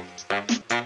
Thank you.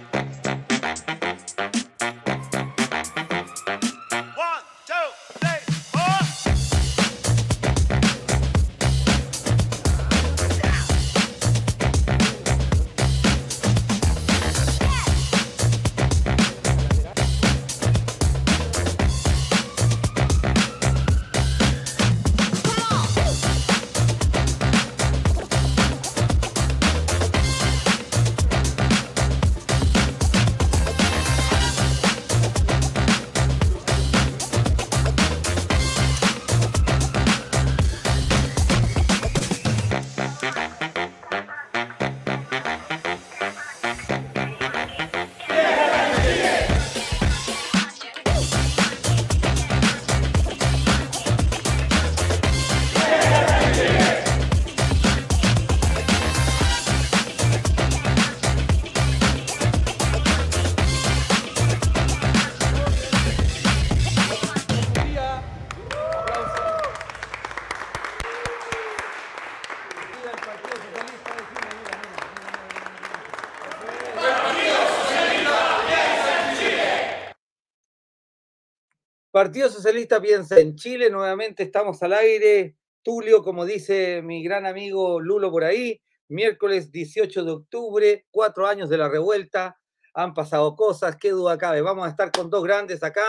Partido Socialista piensa en Chile, nuevamente estamos al aire. Tulio, como dice mi gran amigo Lulo por ahí, miércoles 18 de octubre, cuatro años de la revuelta, han pasado cosas, qué duda cabe. Vamos a estar con dos grandes acá,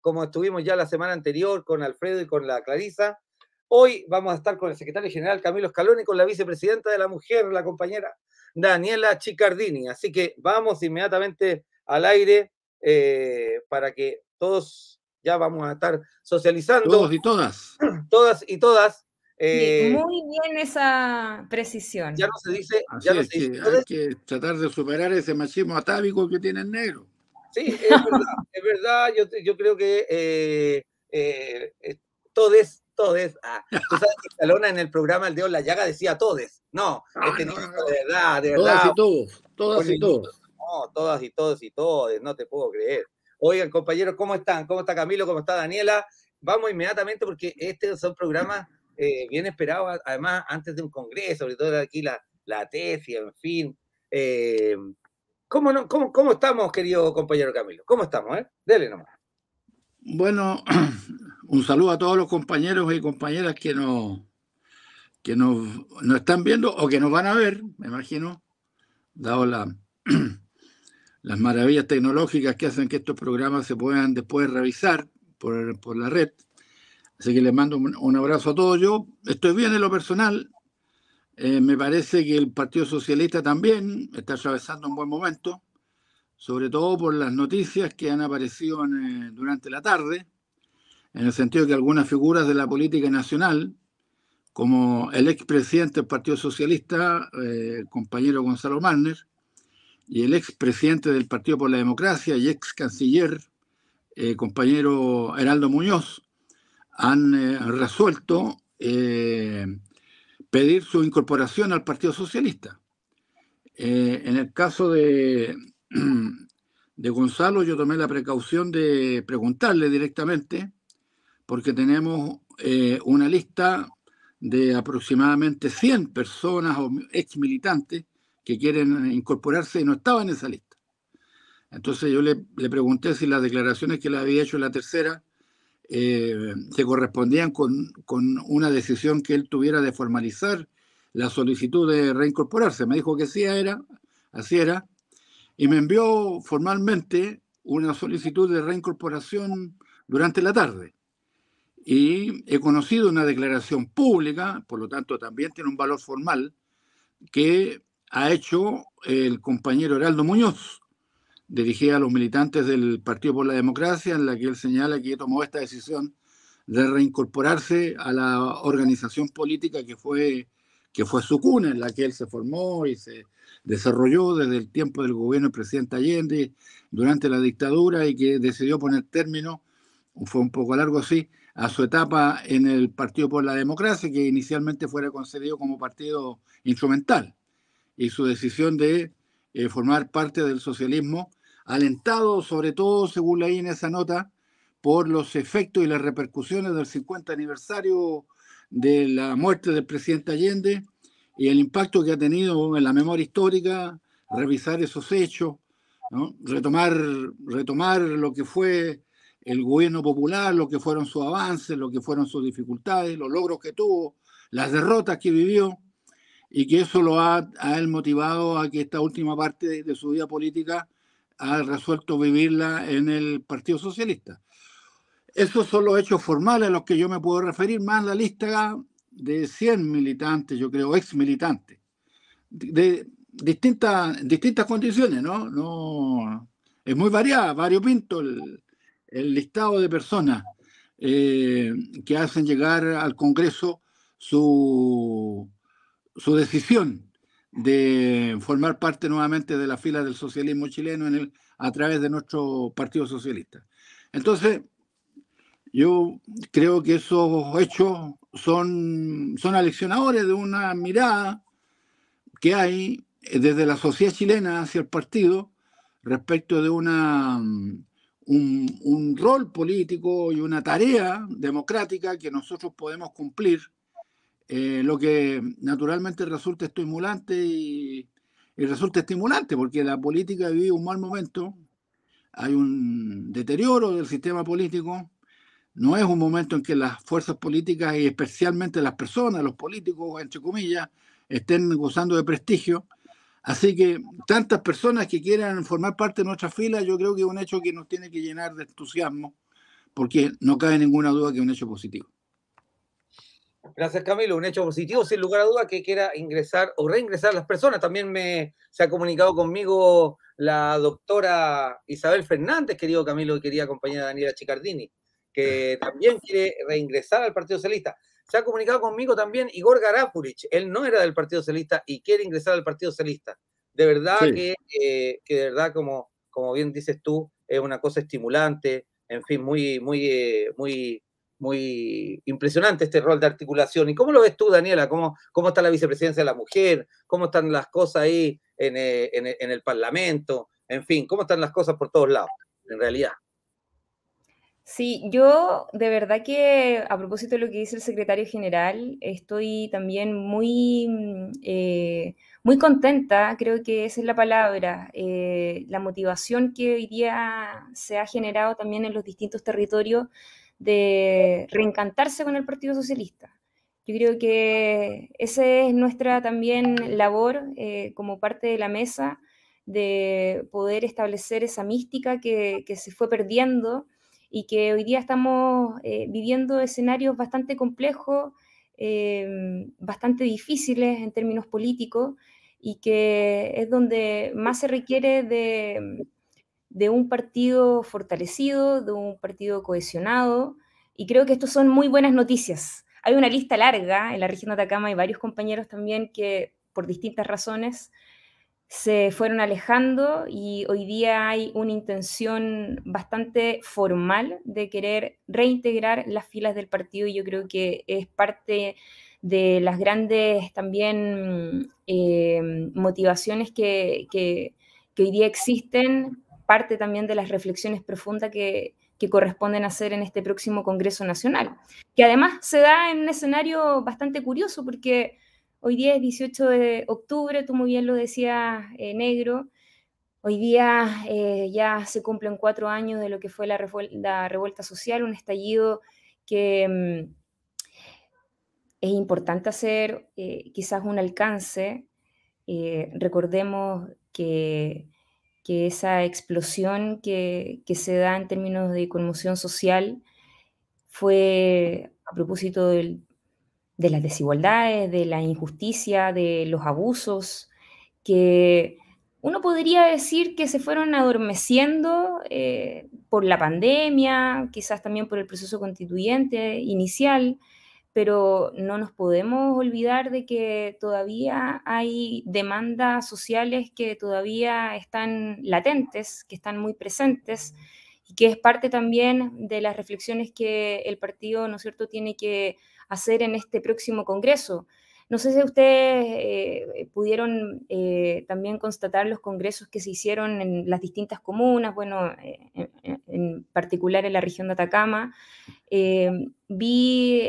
como estuvimos ya la semana anterior con Alfredo y con la Clarisa. Hoy vamos a estar con el secretario general Camilo Scaloni, con la vicepresidenta de la mujer, la compañera Daniela Chicardini. Así que vamos inmediatamente al aire eh, para que todos ya vamos a estar socializando. Todos y todas. Todas y todas. Eh, muy bien esa precisión. Ya no se dice. ya no se dice. hay que tratar de superar ese machismo atávico que tiene el negro. Sí, es verdad. yo, creo que eh, eh, eh todes, todes. Ah, tú sabes que Salona en el programa El Dios la Llaga decía todes. No, ah, este no, de verdad, de verdad. Todas y todos. Todas y todos. No, todas y todos y todos, no te puedo creer. Oigan, compañeros, ¿cómo están? ¿Cómo está Camilo? ¿Cómo está Daniela? Vamos inmediatamente porque estos son programas eh, bien esperados, además, antes de un congreso, sobre todo aquí la, tesis, en fin. Eh, ¿cómo, no, cómo, estamos, querido compañero Camilo? ¿Cómo estamos? Eh? Dele nomás. Bueno, un saludo a todos los compañeros y compañeras que nos, que nos están viendo o que nos van a ver, me imagino, dado la, las maravillas tecnológicas que hacen que estos programas se puedan después revisar por, por la red. Así que les mando un, abrazo a todos. Yo estoy bien en lo personal. Eh, me parece que el Partido Socialista también está atravesando un buen momento, sobre todo por las noticias que han aparecido eh, durante la tarde, en el sentido que algunas figuras de la política nacional, como el expresidente del Partido Socialista, eh, compañero Gonzalo Marner, y el expresidente del Partido por la Democracia y ex canciller, eh, compañero Heraldo Muñoz, han eh, resuelto eh, pedir su incorporación al Partido Socialista. en el caso de, de Gonzalo, yo tomé la precaución de preguntarle directamente, porque tenemos una lista de aproximadamente 100 personas o ex militantes que quieren incorporarse y no estaba en esa lista. Entonces yo le, pregunté si las declaraciones que le había hecho en la tercera eh, se correspondían con, con, una decisión que él tuviera de formalizar la solicitud de reincorporarse. Me dijo que sí era, así era, y me envió formalmente una solicitud de reincorporación durante la tarde. Y he conocido una declaración pública, por lo tanto también tiene un valor formal, que ha hecho el compañero Heraldo Muñoz, dirigida a los militantes del Partido por la Democracia, en la que él señala que tomó esta decisión de reincorporarse a la organización política que fue, que fue su cuna, en la que él se formó y se desarrolló desde el tiempo del gobierno del presidente Allende, durante la dictadura, y que decidió poner término, fue un poco largo así, a su etapa en el Partido por la Democracia, que inicialmente fuera concedido como partido instrumental y su decisión de eh, formar parte del socialismo, alentado sobre todo, según leí en esa nota, por los efectos y las repercusiones del 50 aniversario de la muerte del presidente Allende y el impacto que ha tenido en la memoria histórica, revisar esos hechos, ¿no? retomar, retomar lo que fue el gobierno popular, lo que fueron sus avances, lo que fueron sus dificultades, los logros que tuvo, las derrotas que vivió, y que eso lo ha, él motivado a que esta última parte de, su vida política ha resuelto vivirla en el Partido Socialista. Esos son los hechos formales a los que yo me puedo referir, más la lista de 100 militantes, yo creo, ex militantes, de distintas, distintas condiciones, ¿no? es muy variada, varios el, el listado de personas eh, que hacen llegar al Congreso su, su decisión de formar parte nuevamente de la fila del socialismo chileno a través de nuestro Partido Socialista. Entonces, yo creo que esos hechos son, son aleccionadores de una mirada que hay desde la sociedad chilena hacia el partido respecto de una, un rol político y una tarea democrática que nosotros podemos cumplir eh, lo que naturalmente resulta estimulante y, resulta estimulante porque la política vive un mal momento, hay un deterioro del sistema político, no es un momento en que las fuerzas políticas y especialmente las personas, los políticos, entre comillas, estén gozando de prestigio. Así que tantas personas que quieran formar parte de nuestra fila, yo creo que es un hecho que nos tiene que llenar de entusiasmo, porque no cabe ninguna duda que es un hecho positivo. Gracias Camilo, un hecho positivo sin lugar a duda que quiera ingresar o reingresar las personas. También me, se ha comunicado conmigo la doctora Isabel Fernández, querido Camilo quería acompañar compañera Daniela Chicardini, que también quiere reingresar al Partido Socialista. Se ha comunicado conmigo también Igor Garapurich, él no era del Partido Socialista y quiere ingresar al Partido Socialista. De verdad eh, que, de verdad, como, como bien dices tú, es una cosa estimulante, en fin, muy, muy, eh, muy muy impresionante este rol de articulación. ¿Y cómo lo ves tú, Daniela? ¿Cómo, cómo está la vicepresidencia de la mujer? ¿Cómo están las cosas ahí eh, en, el Parlamento? En fin, ¿cómo están las cosas por todos lados, en realidad? Sí, yo de verdad que a propósito de lo que dice el secretario general, estoy también muy, mm, eh, muy contenta, creo que esa es la palabra, eh, la motivación que hoy día se ha generado también en los distintos territorios de reencantarse con el Partido Socialista. Yo creo que esa es nuestra también labor eh, como parte de la mesa, de poder establecer esa mística que, se fue perdiendo y que hoy día estamos eh, viviendo escenarios bastante complejos, eh, bastante difíciles en términos políticos y que es donde más se requiere de, de un partido fortalecido, de un partido cohesionado, y creo que estos son muy buenas noticias. Hay una lista larga en la región de Atacama, hay varios compañeros también que por distintas razones se fueron alejando y hoy día hay una intención bastante formal de querer reintegrar las filas del partido y yo creo que es parte de las grandes también eh, motivaciones que hoy día existen parte también de las reflexiones profundas que, que corresponden hacer en este próximo Congreso Nacional, que además se da en un escenario bastante curioso porque hoy día es 18 de octubre, tú muy bien lo decías, eh, negro, hoy día eh, ya se cumplen cuatro años de lo que fue la, revuelta social, un estallido que mm, es importante hacer eh, quizás un alcance. recordemos que que esa explosión que, se da en términos de conmoción social fue a propósito de las desigualdades, de la injusticia, de los abusos, que uno podría decir que se fueron adormeciendo eh, por la pandemia, quizás también por el proceso constituyente inicial, pero no nos podemos olvidar de que todavía hay demandas sociales que todavía están latentes, que están muy presentes y que es parte también de las reflexiones que el partido, ¿no cierto?, tiene que hacer en este próximo Congreso. No sé si ustedes eh, eh, pudieron eh, también constatar los congresos que se hicieron en las distintas comunas, bueno, en, particular en la región de Atacama. vi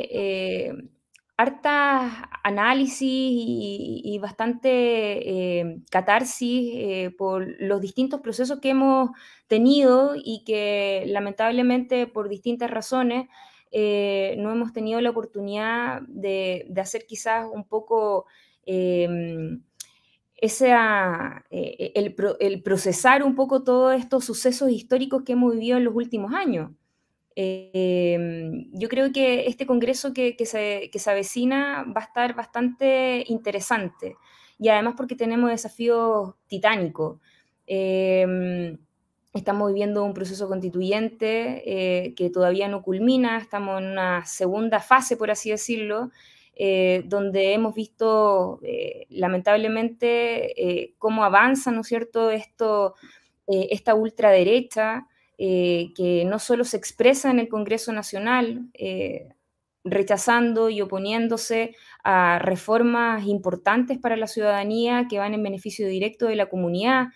harta análisis y, bastante catarsis por los distintos procesos que hemos tenido y que lamentablemente por distintas razones eh, no hemos tenido la oportunidad de, hacer quizás un poco em, eh, el, procesar un poco todos estos sucesos históricos que hemos vivido en los últimos años. Em, yo creo que este Congreso que, que, se, avecina va a estar bastante interesante y además porque tenemos desafíos titánicos. Em, Estamos viviendo un proceso constituyente eh, que todavía no culmina, estamos en una segunda fase, por así decirlo, eh, donde hemos visto eh, lamentablemente cómo avanza, ¿no es cierto?, Esto, esta ultraderecha que no solo se expresa en el Congreso Nacional, rechazando y oponiéndose a reformas importantes para la ciudadanía que van en beneficio directo de la comunidad,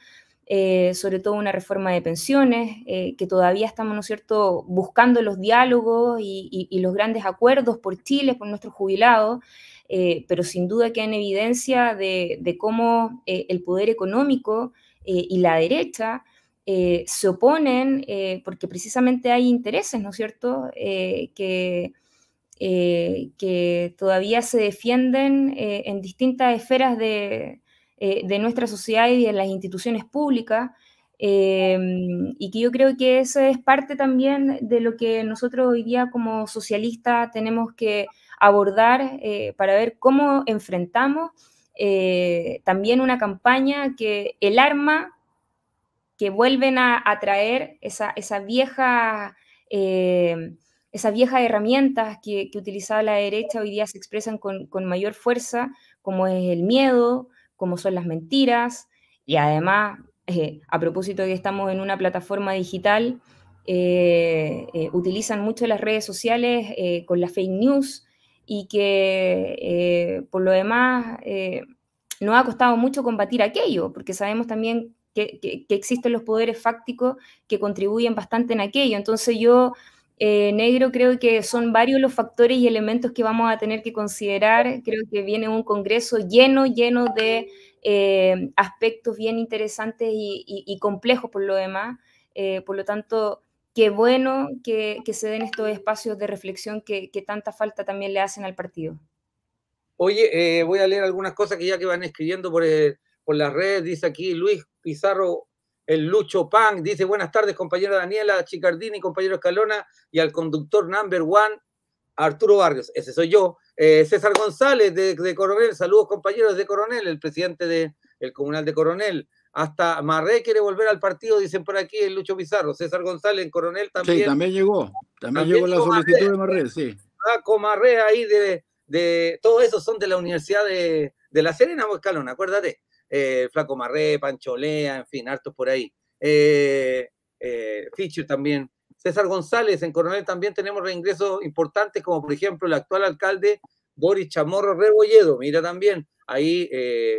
eh, sobre todo una reforma de pensiones, eh, que todavía estamos, ¿no es cierto?, buscando los diálogos y, los grandes acuerdos por Chile, por nuestro jubilado, eh, pero sin duda que hay evidencia de, cómo el poder económico y la derecha se oponen, porque precisamente hay intereses, ¿no es cierto?, que... que todavía se defienden en distintas esferas de, eh, de nuestra sociedad y de las instituciones públicas. Eh, y que yo creo que eso es parte también de lo que nosotros hoy día como socialistas tenemos que abordar eh, para ver cómo enfrentamos también una campaña que el arma que vuelven a traer esa, esa vieja... esas viejas herramientas que, utilizaba la derecha hoy día se expresan con mayor fuerza, como es el miedo, como son las mentiras y además, eh, a propósito de que estamos en una plataforma digital, eh, eh, utilizan mucho las redes sociales con las fake news y que por lo demás nos ha costado mucho combatir aquello, porque sabemos también que, que existen los poderes fácticos que contribuyen bastante en aquello. Entonces yo eh, negro, creo que son varios los factores y elementos que vamos a tener que considerar. Creo que viene un Congreso lleno, lleno de eh, aspectos bien interesantes y, complejos por lo demás. Eh, por lo tanto, qué bueno que, se den estos espacios de reflexión que, tanta falta también le hacen al partido. Oye, voy a leer algunas cosas que ya que van escribiendo por las redes. Dice aquí Luis Pizarro el Lucho Pang, dice buenas tardes compañera Daniela Chicardini, compañero Escalona y al conductor number one Arturo Barrios, ese soy yo. Eh, César González de, Coronel, saludos compañeros de Coronel, el presidente de el comunal de Coronel. Hasta Marré quiere volver al partido, dicen por aquí el Lucho Pizarro. César González en Coronel también. Sí, también llegó. También, llegó la solicitud de Marré, sí. Marré ahí de, Todos esos son de la Universidad de, de La Serena, Escalona, acuérdate. Eh, Flaco Marré, Pancholea, en fin, hartos por ahí. Eh, eh, Fichu también. César González, en Coronel también tenemos reingresos importantes, como por ejemplo el actual alcalde Boris Chamorro Rebolledo, mira también, ahí,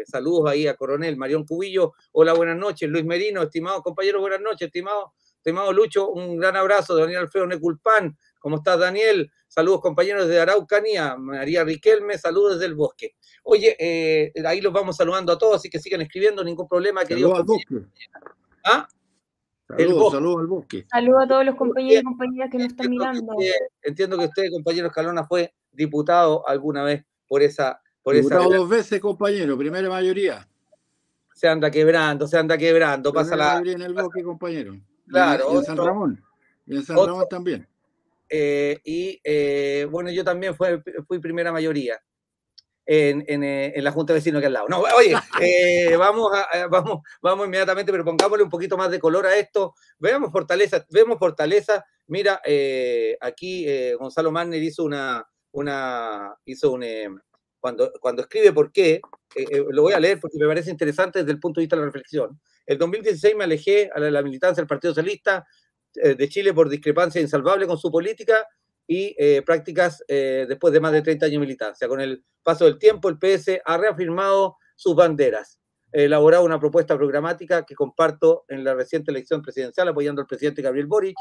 saludos ahí a Coronel, Marión Cubillo, hola, buenas noches, Luis Merino, estimado compañero, buenas noches, estimado, estimado Lucho, un gran abrazo, Daniel Alfredo Neculpan ¿Cómo estás, Daniel? Saludos, compañeros de Araucanía. María Riquelme, saludos desde el bosque. Oye, eh, ahí los vamos saludando a todos, así que sigan escribiendo, ningún problema. Saludos al bosque. ¿Ah? Saludos al bosque. Saludos a todos los compañeros y compañeras que nos están mirando. entiendo que usted, compañero Escalona, fue diputado alguna vez por esa... Por diputado dos veces, compañero, primera mayoría. Se anda quebrando, se anda quebrando. pasa la... en el bosque, compañero. Claro. Y en, San Ramón. San Ramón también. Eh, y eh, bueno, yo también fui, fui primera mayoría eh, en, la Junta de Vecinos que al lado. No, oye, vamos, a, vamos, vamos inmediatamente, pero pongámosle un poquito más de color a esto. Veamos fortaleza, vemos fortaleza. Mira, aquí Gonzalo Manner hizo una, una hizo un, cuando, cuando escribe por qué, lo voy a leer porque me parece interesante desde el punto de vista de la reflexión. El 2016 me alejé a la militancia del Partido Socialista, eh, de Chile por discrepancia insalvable con su política y eh, prácticas eh, después de más de 30 años de militancia. Con el paso del tiempo, el PS ha reafirmado sus banderas, elaborado una propuesta programática que comparto en la reciente elección presidencial apoyando al presidente Gabriel Boric,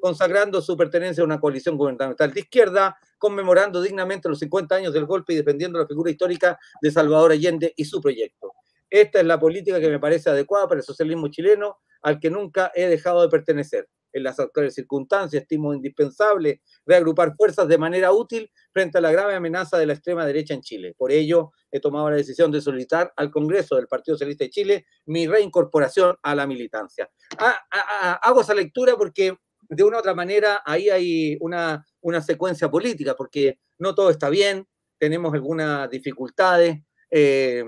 consagrando su pertenencia a una coalición gubernamental de izquierda, conmemorando dignamente los 50 años del golpe y defendiendo la figura histórica de Salvador Allende y su proyecto. Esta es la política que me parece adecuada para el socialismo chileno, al que nunca he dejado de pertenecer en las actuales circunstancias. Estimo indispensable reagrupar fuerzas de manera útil frente a la grave amenaza de la extrema derecha en Chile. Por ello, he tomado la decisión de solicitar al Congreso del Partido Socialista de Chile mi reincorporación a la militancia. Ah, ah, ah, hago esa lectura porque de una u otra manera ahí hay una, una secuencia política, porque no todo está bien, tenemos algunas dificultades. Eh,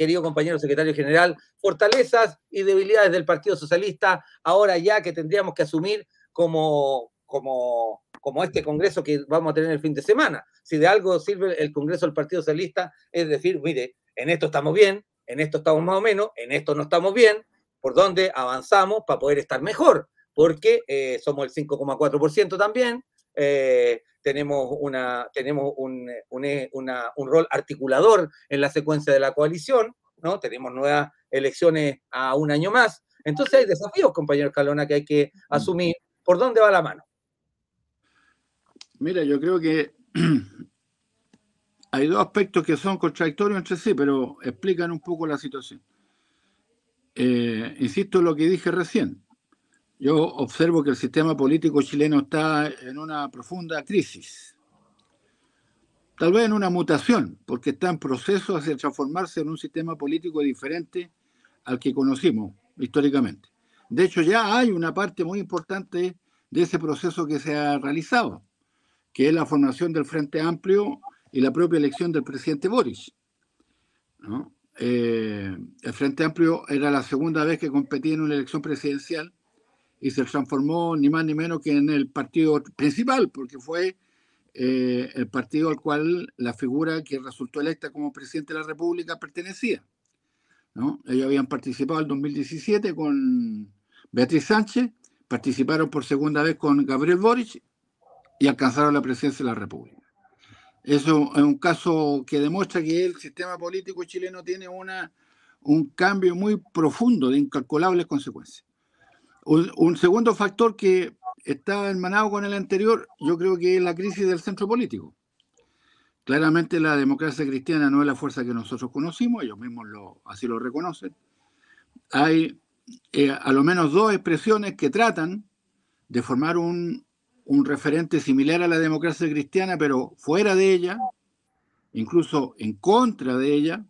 querido compañero secretario general, fortalezas y debilidades del Partido Socialista, ahora ya que tendríamos que asumir como, como, como este Congreso que vamos a tener el fin de semana. Si de algo sirve el Congreso del Partido Socialista, es decir, mire, en esto estamos bien, en esto estamos más o menos, en esto no estamos bien, por dónde avanzamos para poder estar mejor, porque eh, somos el 5,4% también, eh, tenemos, una, tenemos eh, un, rol articulador en la secuencia de la coalición, ¿no? Tenemos nuevas elecciones a un año más. Entonces hay desafíos, compañero Calona, que hay que mm. asumir. ¿Por dónde va la mano? Mira, yo creo que hay dos aspectos que son contradictorios entre sí, pero explican un poco la situación. Eh, insisto en lo que dije recién yo observo que el sistema político chileno está en una profunda crisis, tal vez en una mutación, porque está en proceso hacia transformarse en un sistema político diferente al que conocimos históricamente. De hecho, ya hay una parte muy importante de ese proceso que se ha realizado, que es la formación del Frente Amplio y la propia elección del presidente Boris. Eh, el Frente Amplio era la segunda vez que competía en una elección presidencial y se transformó ni más ni menos que en el partido principal, porque fue eh, el partido al cual la figura que resultó electa como presidente de la República pertenecía. Ellos habían participado en 2017 con Beatriz Sánchez, participaron por segunda vez con Gabriel Boric y alcanzaron la presidencia de la República. Eso es un caso que demuestra que el sistema político chileno tiene una, un cambio muy profundo de incalculables consecuencias. Un, segundo factor que está hermanado con el anterior, yo creo que es la crisis del centro político. Claramente la democracia cristiana no es la fuerza que nosotros conocimos, ellos mismos así lo reconocen. Hay eh, a lo menos dos expresiones que tratan de formar un, un referente similar a la democracia cristiana, pero fuera de ella, incluso en contra de ella.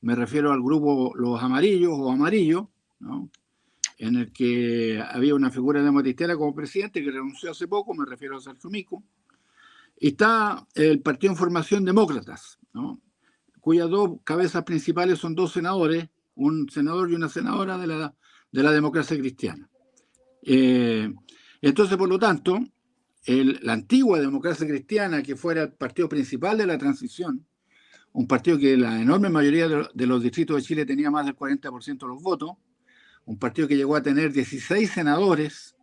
Me refiero al grupo Los Amarillos o Amarillo, ¿no? en el que había una figura de como presidente que renunció hace poco, me refiero a Sergio Mico, y está el Partido en Formación Demócratas, cuyas dos cabezas principales son dos senadores, un senador y una senadora de la, de la democracia cristiana. Eh, entonces, por lo tanto, el, la antigua democracia cristiana, que fuera el partido principal de la transición, un partido que la enorme mayoría de los distritos de Chile tenía más del 40% de los votos, un partido que llegó a tener 16 senadores.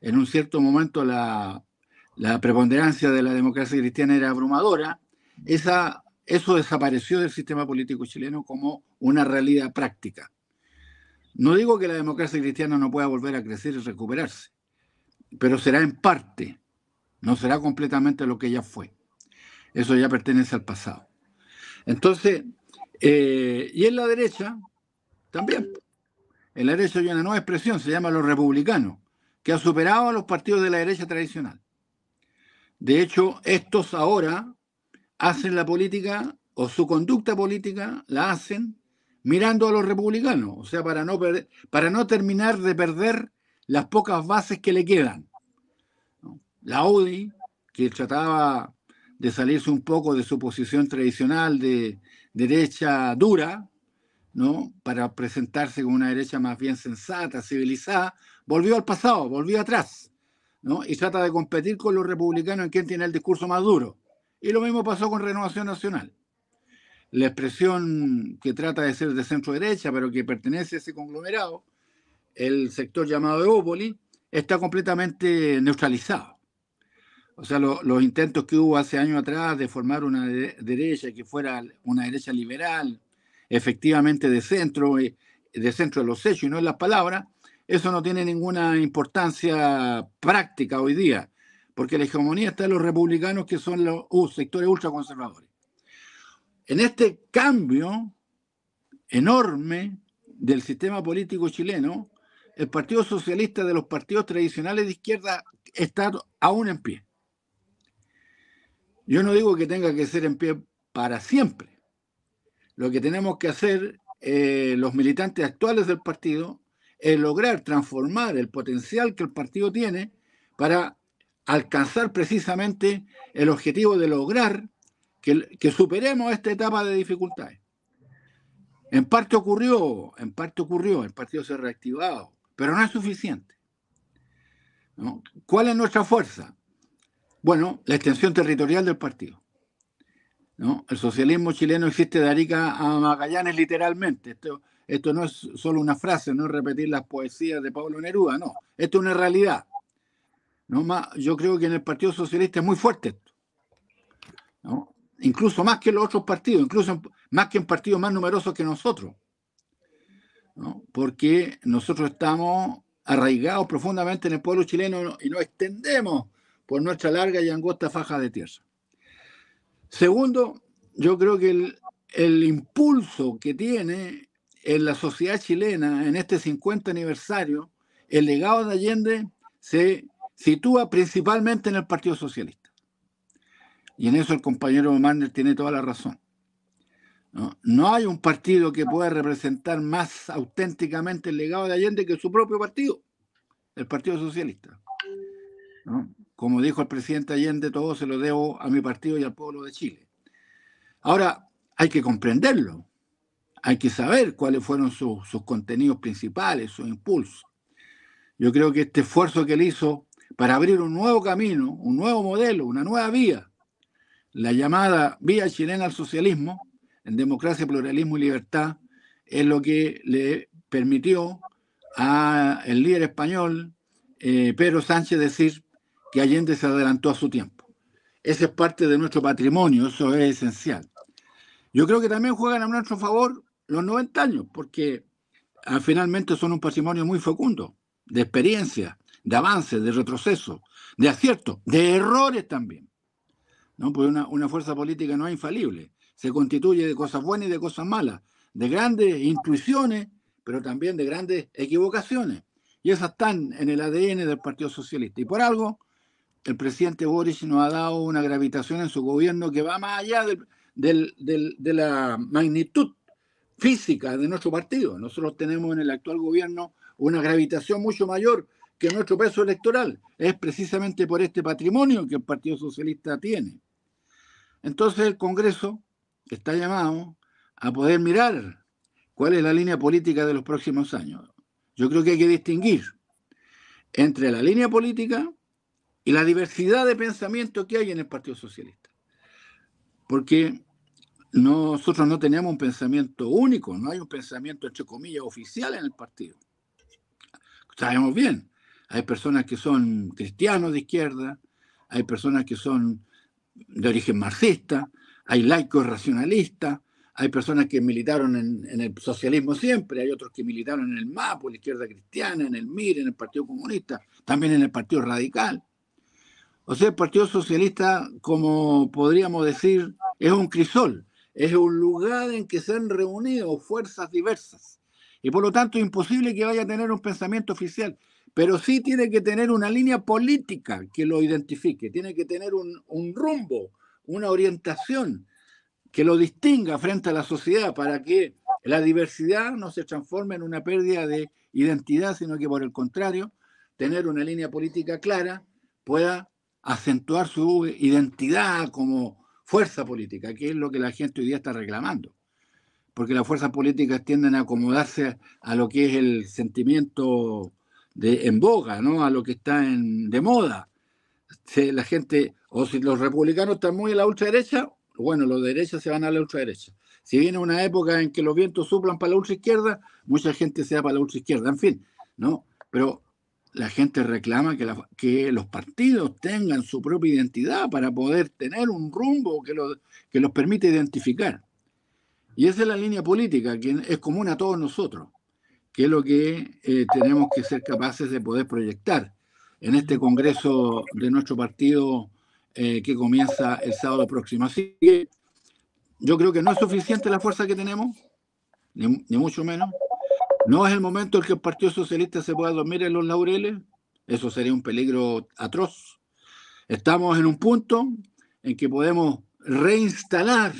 En un cierto momento la, preponderancia de la democracia cristiana era abrumadora. Esa, eso desapareció del sistema político chileno como una realidad práctica. No digo que la democracia cristiana no pueda volver a crecer y recuperarse, pero será en parte, no será completamente lo que ya fue. Eso ya pertenece al pasado. Entonces, eh, y en la derecha también el derecha hay una nueva expresión, se llama los republicanos, que ha superado a los partidos de la derecha tradicional. De hecho, estos ahora hacen la política o su conducta política la hacen mirando a los republicanos, o sea, para no, para no terminar de perder las pocas bases que le quedan. La UDI, que trataba de salirse un poco de su posición tradicional de derecha dura, ¿no? para presentarse como una derecha más bien sensata, civilizada, volvió al pasado, volvió atrás, ¿no? y trata de competir con los republicanos en quien tiene el discurso más duro. Y lo mismo pasó con Renovación Nacional. La expresión que trata de ser de centro derecha, pero que pertenece a ese conglomerado, el sector llamado Evópoli, está completamente neutralizado. O sea, los intentos que hubo hace años atrás de formar una derecha que fuera una derecha liberal, efectivamente de centro, eh, de centro de los hechos y no en las palabras, eso no tiene ninguna importancia práctica hoy día, porque la hegemonía está en los republicanos que son los uh, sectores ultraconservadores. En este cambio enorme del sistema político chileno, el Partido Socialista de los partidos tradicionales de izquierda está aún en pie. Yo no digo que tenga que ser en pie para siempre, lo que tenemos que hacer eh, los militantes actuales del partido es lograr transformar el potencial que el partido tiene para alcanzar precisamente el objetivo de lograr que, superemos esta etapa de dificultades. En parte ocurrió, en parte ocurrió, el partido se ha reactivado, pero no es suficiente. ¿Cuál es nuestra fuerza? Bueno, la extensión territorial del partido. El socialismo chileno existe de Arica a Magallanes literalmente. Esto, no es solo una frase, no es repetir las poesías de Pablo Neruda, no. Esto es una realidad. No yo creo que en el Partido Socialista es muy fuerte esto. Incluso más que en los otros partidos, incluso más que en partidos más numerosos que nosotros. Porque nosotros estamos arraigados profundamente en el pueblo chileno y nos extendemos por nuestra larga y angosta faja de tierra. Segundo, yo creo que el, impulso que tiene en la sociedad chilena en este 50 aniversario, el legado de Allende se sitúa principalmente en el Partido Socialista. Y en eso el compañero Mander tiene toda la razón. No, no hay un partido que pueda representar más auténticamente el legado de Allende que su propio partido, el Partido Socialista. ¿No? Como dijo el presidente Allende, todo se lo debo a mi partido y al pueblo de Chile. Ahora, hay que comprenderlo, hay que saber cuáles fueron sus contenidos principales, sus impulso. Yo creo que este esfuerzo que él hizo para abrir un nuevo camino, un nuevo modelo, una nueva vía, la llamada vía chilena al socialismo, en democracia, pluralismo y libertad, es lo que le permitió al líder español eh, Pedro Sánchez decir, que Allende se adelantó a su tiempo. Ese es parte de nuestro patrimonio, eso es esencial. Yo creo que también juegan a nuestro favor los 90 años, porque ah, finalmente son un patrimonio muy fecundo, de experiencia, de avances, de retroceso, de aciertos, de errores también. ¿No? una, una fuerza política no es infalible, se constituye de cosas buenas y de cosas malas, de grandes intuiciones, pero también de grandes equivocaciones. Y esas están en el ADN del Partido Socialista. Y por algo, el presidente boris nos ha dado una gravitación en su gobierno que va más allá de la magnitud física de nuestro partido. Nosotros tenemos en el actual gobierno una gravitación mucho mayor que nuestro peso electoral. Es precisamente por este patrimonio que el Partido Socialista tiene. Entonces el Congreso está llamado a poder mirar cuál es la línea política de los próximos años. Yo creo que hay que distinguir entre la línea política y la diversidad de pensamiento que hay en el Partido Socialista. Porque nosotros no tenemos un pensamiento único, no hay un pensamiento, entre comillas, oficial en el partido. Sabemos bien, hay personas que son cristianos de izquierda, hay personas que son de origen marxista, hay laicos racionalistas, hay personas que militaron en, el socialismo siempre, hay otros que militaron en el MAPO, la izquierda cristiana, en el MIR, en el Partido Comunista, también en el Partido Radical. O sea, el Partido Socialista, como podríamos decir, es un crisol, es un lugar en que se han reunido fuerzas diversas. Y por lo tanto es imposible que vaya a tener un pensamiento oficial, pero sí tiene que tener una línea política que lo identifique, tiene que tener un, un rumbo, una orientación que lo distinga frente a la sociedad para que la diversidad no se transforme en una pérdida de identidad, sino que por el contrario, tener una línea política clara pueda acentuar su identidad como fuerza política, que es lo que la gente hoy día está reclamando. Porque las fuerzas políticas tienden a acomodarse a lo que es el sentimiento de, en boga, ¿no? a lo que está en, de moda. Si la gente, o si los republicanos están muy en la ultraderecha, bueno, los de derecha se van a la ultraderecha. Si viene una época en que los vientos suplan para la izquierda, mucha gente se va para la ultraizquierda, en fin, ¿no? Pero la gente reclama que, que, los partidos tengan su propia identidad para poder tener un rumbo que, que los permite identificar. Y esa es la línea política que es común a todos nosotros, que es lo que eh, tenemos que ser capaces de poder proyectar en este Congreso de nuestro partido eh, que comienza el sábado próximo. Así que yo creo que no es suficiente la fuerza que tenemos, ni mucho menos, ¿No es el momento en que el Partido Socialista se pueda dormir en los laureles? Eso sería un peligro atroz. Estamos en un punto en que podemos reinstalar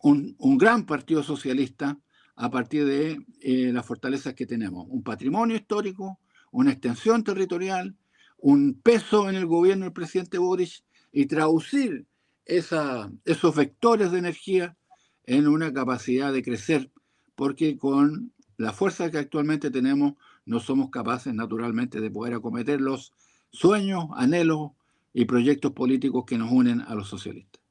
un, gran Partido Socialista a partir de eh, las fortalezas que tenemos. Un patrimonio histórico, una extensión territorial, un peso en el gobierno del presidente Boris y traducir esos vectores de energía en una capacidad de crecer, porque con la fuerza que actualmente tenemos, no somos capaces naturalmente de poder acometer los sueños, anhelos y proyectos políticos que nos unen a los socialistas.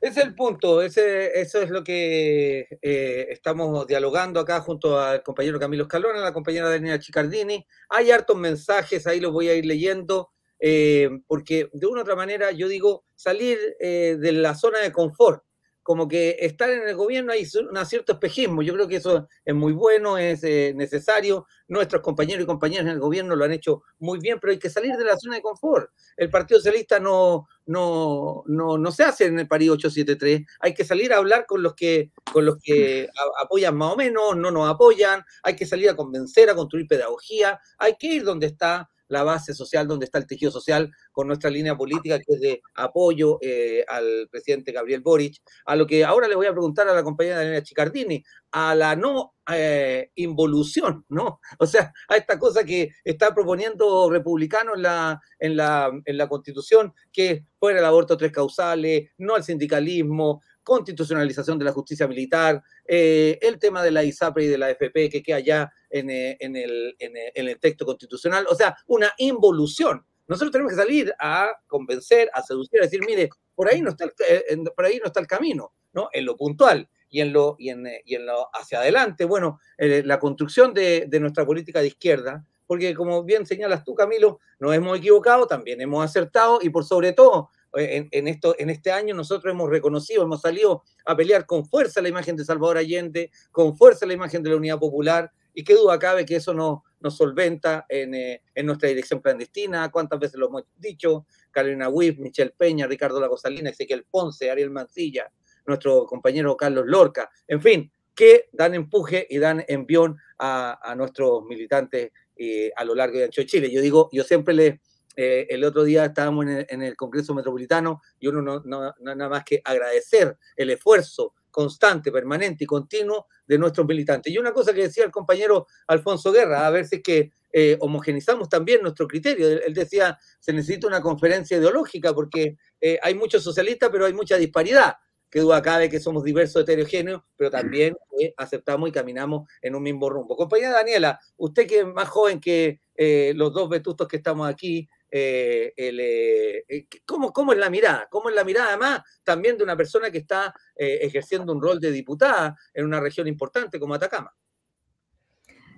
Ese es el punto, eso es lo que eh, estamos dialogando acá junto al compañero Camilo Escalona, la compañera Daniela Chicardini. Hay hartos mensajes, ahí los voy a ir leyendo, eh, porque de una u otra manera yo digo salir eh, de la zona de confort como que estar en el gobierno hay un cierto espejismo. Yo creo que eso es muy bueno, es eh, necesario. Nuestros compañeros y compañeras en el gobierno lo han hecho muy bien, pero hay que salir de la zona de confort. El Partido Socialista no, no, no, se hace en el París 873. Hay que salir a hablar con los que, con los que apoyan más o menos, no nos apoyan. Hay que salir a convencer, a construir pedagogía. Hay que ir donde está la base social, donde está el tejido social, con nuestra línea política que es de apoyo eh, al presidente Gabriel Boric, a lo que ahora le voy a preguntar a la compañera Daniela Chicardini, a la no eh, involución, ¿no? O sea, a esta cosa que está proponiendo republicanos en la, en la, en la constitución, que fuera el aborto tres causales, no al sindicalismo, constitucionalización de la justicia militar, eh, el tema de la ISAPRE y de la FP que queda ya en, eh, en, el, eh, en, el, texto constitucional, o sea, una involución. Nosotros tenemos que salir a convencer, a seducir, a decir, mire, por ahí no está el, eh, por ahí no está el camino, ¿no? En lo puntual y en lo, y en, y en lo hacia adelante. Bueno, la construcción de, de, nuestra política de izquierda, porque como bien señalas tú, Camilo, nos hemos equivocado, también hemos acertado y por sobre todo en, en, esto, en este año nosotros hemos reconocido, hemos salido a pelear con fuerza la imagen de Salvador Allende, con fuerza la imagen de la Unidad Popular, y qué duda cabe que eso no, nos solventa eh, en, nuestra dirección clandestina, cuántas veces lo hemos dicho, Carolina Wiff, Michelle Peña, Ricardo Lagosalina, Ezequiel Ponce, Ariel Mancilla, nuestro compañero Carlos Lorca, en fin, que dan empuje y dan envión a, nuestros militantes eh, a lo largo de ancho Chile. Yo digo, yo siempre le, eh, el otro día estábamos en el, Congreso Metropolitano y uno no, no, nada más que agradecer el esfuerzo, constante, permanente y continuo de nuestros militantes. Y una cosa que decía el compañero Alfonso Guerra, a ver si es que eh, homogenizamos también nuestro criterio. Él decía, se necesita una conferencia ideológica porque eh, hay muchos socialistas, pero hay mucha disparidad. Que duda cabe que somos diversos, heterogéneos, pero también aceptamos y caminamos en un mismo rumbo. Compañera Daniela, usted que es más joven que eh, los dos vetustos que estamos aquí, eh, eh, eh, cómo, es la mirada, cómo es la mirada además también de una persona que está ejerciendo un rol de diputada en una región importante como Atacama.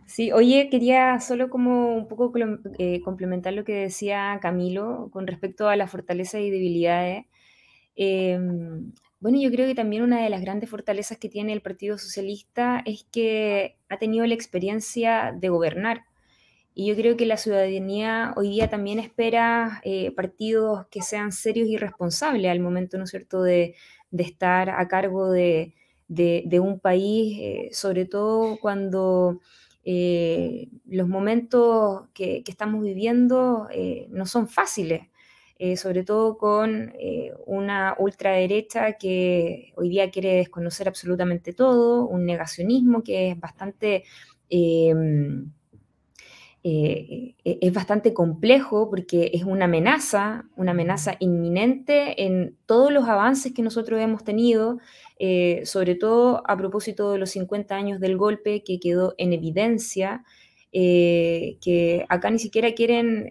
Sí, oye, quería solo como un poco complementar lo que decía Camilo con respecto a las fortalezas y debilidades. Em, bueno, yo creo que también una de las grandes fortalezas que tiene el Partido Socialista es que ha tenido la experiencia de gobernar y yo creo que la ciudadanía hoy día también espera eh, partidos que sean serios y responsables al momento, ¿no es cierto?, de, estar a cargo de, un país, eh, sobre todo cuando eh, los momentos que estamos viviendo no son fáciles. sobre todo con una ultraderecha que hoy día quiere desconocer absolutamente todo, un negacionismo que es bastante eh, eh, es bastante complejo porque es una amenaza, una amenaza inminente en todos los avances que nosotros hemos tenido, eh, sobre todo a propósito de los 50 años del golpe que quedó en evidencia, que acá ni siquiera quieren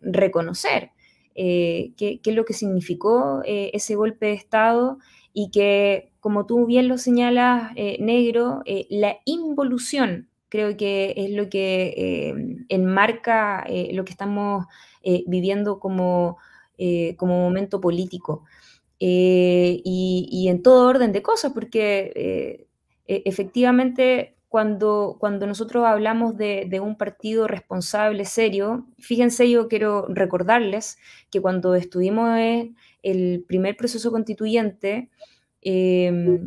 reconocer qué, qué, es lo que significó ese golpe de Estado y que, como tú bien lo señalas, negro, la involución creo que es lo que em, enmarca eh, lo que estamos eh, viviendo eh, como, momento político. Y, en todo orden de cosas, porque e-, efectivamente cuando, cuando nosotros hablamos de, de, un partido responsable, serio, fíjense, yo quiero recordarles que cuando estuvimos en el primer proceso constituyente, eh,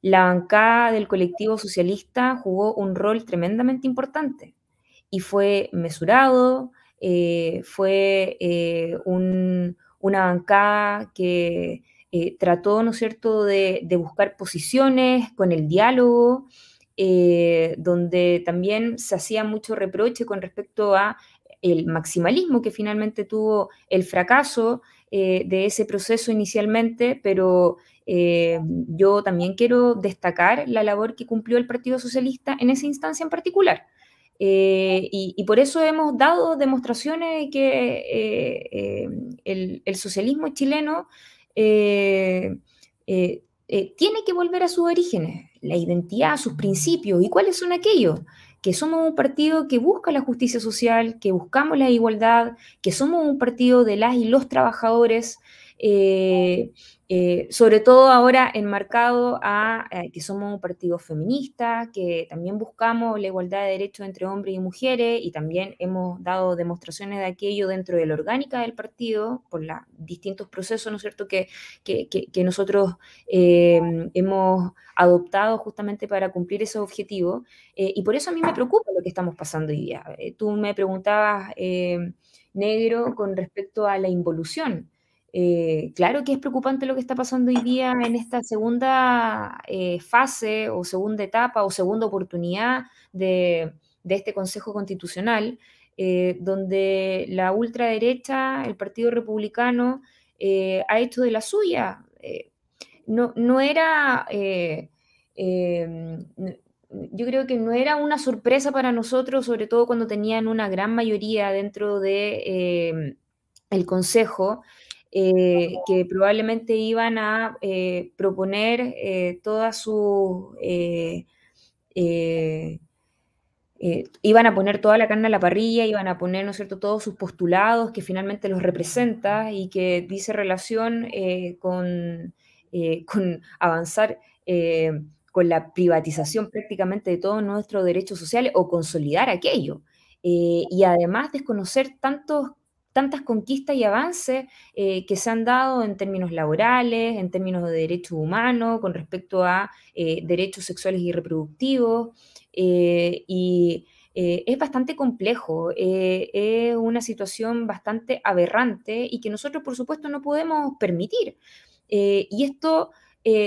la bancada del colectivo socialista jugó un rol tremendamente importante y fue mesurado, eh, fue eh, una bancada que eh, trató, ¿no es cierto?, de, de, buscar posiciones con el diálogo, donde también se hacía mucho reproche con respecto a el maximalismo que finalmente tuvo el fracaso de ese proceso inicialmente, pero eh, yo también quiero destacar la labor que cumplió el Partido Socialista en esa instancia en particular. Eh, y, por eso hemos dado demostraciones de que eh, el, el, socialismo chileno tiene que volver a sus orígenes, la identidad, sus principios. ¿Y cuáles son aquellos? que somos un partido que busca la justicia social, que buscamos la igualdad, que somos un partido de las y los trabajadores, eh, eh, sobre todo ahora enmarcado a eh, que somos un partido feminista, que también buscamos la igualdad de derechos entre hombres y mujeres y también hemos dado demostraciones de aquello dentro de la orgánica del partido por los distintos procesos, ¿no es cierto?, que, nosotros hemos adoptado justamente para cumplir ese objetivo y por eso a mí me preocupa lo que estamos pasando hoy día. tú me preguntabas, negro, con respecto a la involución. Eh, claro que es preocupante lo que está pasando hoy día en esta segunda eh, fase o segunda etapa o segunda oportunidad de, este Consejo Constitucional, eh, donde la ultraderecha, el Partido Republicano, ha hecho de la suya. No, no, era, yo creo que no era una sorpresa para nosotros, sobre todo cuando tenían una gran mayoría dentro del de, el Consejo. Eh, que probablemente iban a eh, proponer eh, toda su iban a poner toda la carne a la parrilla, iban a poner, ¿no cierto?, todos sus postulados que finalmente los representa y que dice relación con, con, avanzar con la privatización prácticamente de todos nuestros derechos sociales o consolidar aquello. y además desconocer tantos tantas conquistas y avances eh, que se han dado en términos laborales, en términos de derechos humanos, con respecto a eh, derechos sexuales y reproductivos. Eh, y es bastante complejo, es una situación bastante aberrante y que nosotros, por supuesto, no podemos permitir. y esto,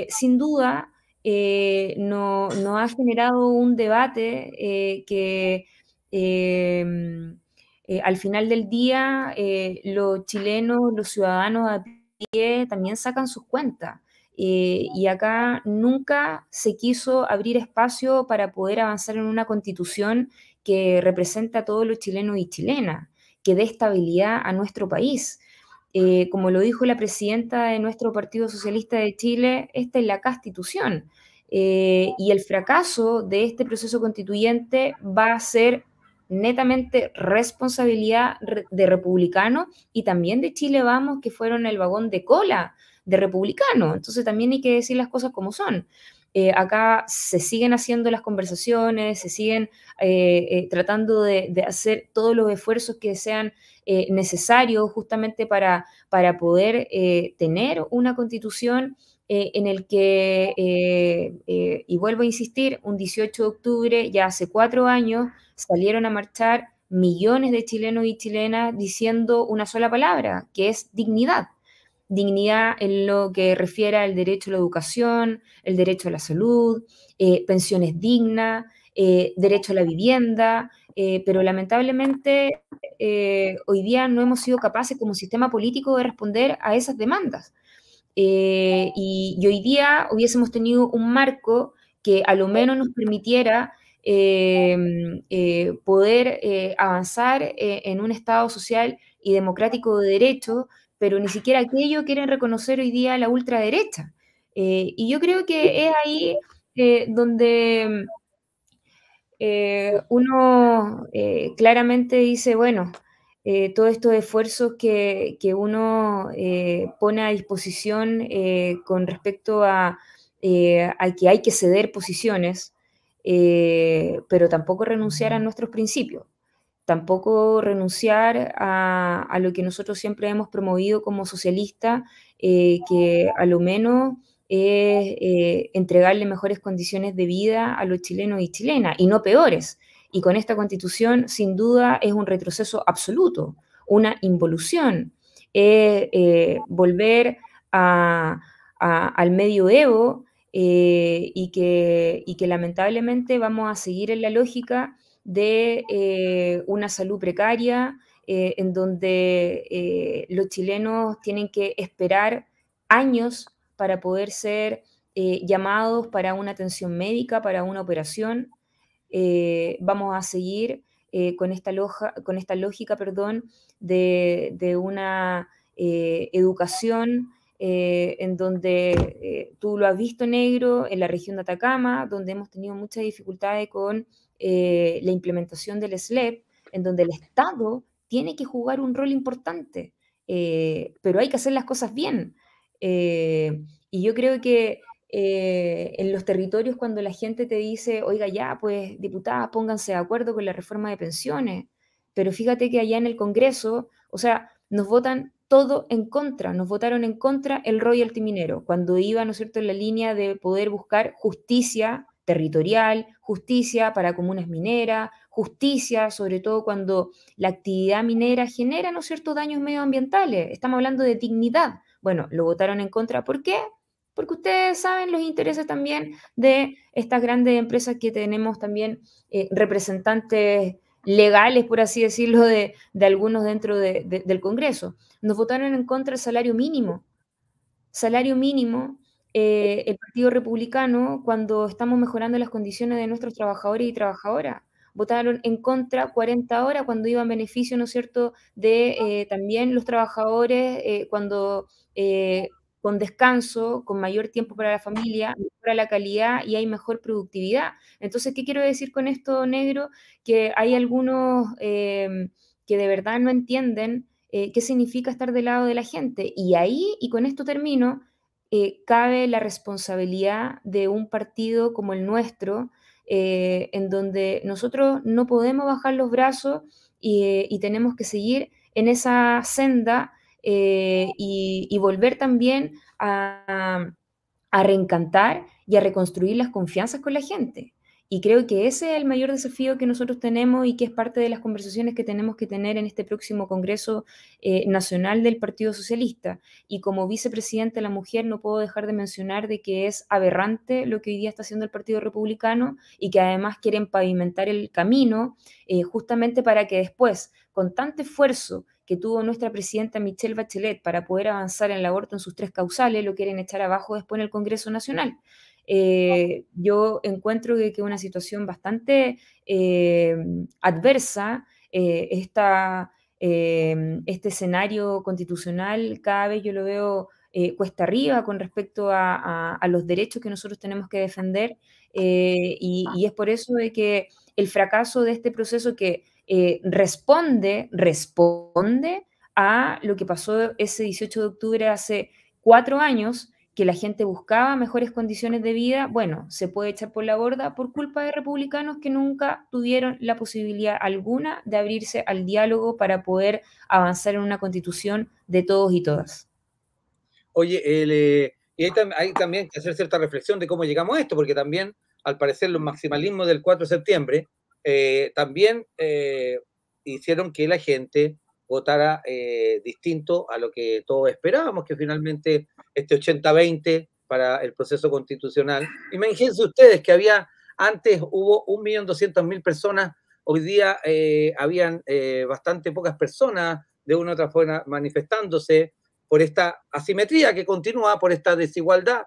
sin duda, nos no ha generado un debate que... Eh, al final del día, eh, los chilenos, los ciudadanos a pie también sacan sus cuentas. Eh, y acá nunca se quiso abrir espacio para poder avanzar en una constitución que representa a todos los chilenos y chilenas, que dé estabilidad a nuestro país. como lo dijo la presidenta de nuestro Partido Socialista de Chile, esta es la constitución. y el fracaso de este proceso constituyente va a ser netamente responsabilidad de republicano y también de Chile Vamos, que fueron el vagón de cola de republicano, Entonces también hay que decir las cosas como son. Eh, acá se siguen haciendo las conversaciones, se siguen eh, eh, tratando de, hacer todos los esfuerzos que sean necesarios justamente para, para poder tener una constitución eh, en el que, eh, eh, y vuelvo a insistir, un 18 de octubre, ya hace cuatro años, salieron a marchar millones de chilenos y chilenas diciendo una sola palabra, que es dignidad. Dignidad en lo que refiere al derecho a la educación, el derecho a la salud, pensiones dignas, derecho a la vivienda, pero lamentablemente hoy día no hemos sido capaces como sistema político de responder a esas demandas. Eh, y, hoy día hubiésemos tenido un marco que a lo menos nos permitiera eh, eh, poder avanzar en un Estado social y democrático de derecho, pero ni siquiera aquello quieren reconocer hoy día la ultraderecha. y yo creo que es ahí donde uno claramente dice, bueno, eh, todos estos esfuerzos que, uno eh, pone a disposición eh, con respecto a, que hay que ceder posiciones, pero tampoco renunciar a nuestros principios, tampoco renunciar a, a lo que nosotros siempre hemos promovido como socialista, que a lo menos es entregarle mejores condiciones de vida a los chilenos y chilenas, y no peores. Y con esta constitución, sin duda, es un retroceso absoluto, una involución, Es eh, eh, volver al medioevo eh, y, que, lamentablemente vamos a seguir en la lógica de eh, una salud precaria, en donde los chilenos tienen que esperar años para poder ser llamados para una atención médica, para una operación, eh, vamos a seguir eh, con, esta lógica de, una eh, educación en donde tú lo has visto negro en la región de Atacama, donde hemos tenido muchas dificultades con la implementación del SLEP, en donde el Estado tiene que jugar un rol importante, pero hay que hacer las cosas bien. y yo creo que eh, en los territorios cuando la gente te dice, oiga ya, pues diputadas, pónganse de acuerdo con la reforma de pensiones. Pero fíjate que allá en el Congreso, o sea, nos votan todo en contra, nos votaron en contra el royalty minero, cuando iba, ¿no es cierto?, en la línea de poder buscar justicia territorial, justicia para comunas mineras, justicia, sobre todo cuando la actividad minera genera, ¿no es cierto?, daños medioambientales. Estamos hablando de dignidad. Bueno, lo votaron en contra. ¿Por qué? porque ustedes saben los intereses también de estas grandes empresas que tenemos también eh, representantes legales, por así decirlo, de, algunos dentro del Congreso. Nos votaron en contra del salario mínimo. Salario mínimo, eh, el Partido Republicano, cuando estamos mejorando las condiciones de nuestros trabajadores y trabajadoras. Votaron en contra 40 horas cuando iba en beneficio, ¿no es cierto?, de eh, también los trabajadores, cuando con descanso, con mayor tiempo para la familia, mejora la calidad y hay mejor productividad. Entonces, ¿qué quiero decir con esto, negro? Que hay algunos em, que de verdad no entienden eh, qué significa estar del lado de la gente. Y ahí, y con esto termino, eh, cabe la responsabilidad de un partido como el nuestro, eh, en donde nosotros no podemos bajar los brazos y tenemos que seguir en esa senda eh, y, volver también a, reencantar y a reconstruir las confianzas con la gente. Y creo que ese es el mayor desafío que nosotros tenemos y que es parte de las conversaciones que tenemos que tener en este próximo Congreso eh, Nacional del Partido Socialista. Y como vicepresidente de la mujer no puedo dejar de mencionar de que es aberrante lo que hoy día está haciendo el Partido Republicano y que además quieren pavimentar el camino eh, justamente para que después, con tanto esfuerzo, que tuvo nuestra presidenta Michelle Bachelet para poder avanzar en el aborto en sus tres causales, lo quieren echar abajo después en el Congreso Nacional. Eh, yo encuentro que es una situación bastante eh, adversa eh, este escenario constitucional, cada vez yo lo veo cuesta arriba con respecto a, los derechos que nosotros tenemos que defender y, es por eso de que el fracaso de este proceso que eh, responde, responde a lo que pasó ese 18 de octubre hace cuatro años, que la gente buscaba mejores condiciones de vida, bueno, se puede echar por la borda por culpa de republicanos que nunca tuvieron la posibilidad alguna de abrirse al diálogo para poder avanzar en una constitución de todos y todas. Oye, eh, y hay, hay, también que hacer cierta reflexión de cómo llegamos a esto, porque también, al parecer, los maximalismos del 4 de septiembre eh, también eh, hicieron que la gente votara eh, distinto a lo que todos esperábamos, que finalmente este 80-20 para el proceso constitucional. Imagínense ustedes que había, antes hubo 1.200.000 personas, hoy día habían bastante pocas personas de una u otra forma manifestándose por esta asimetría que continúa, por esta desigualdad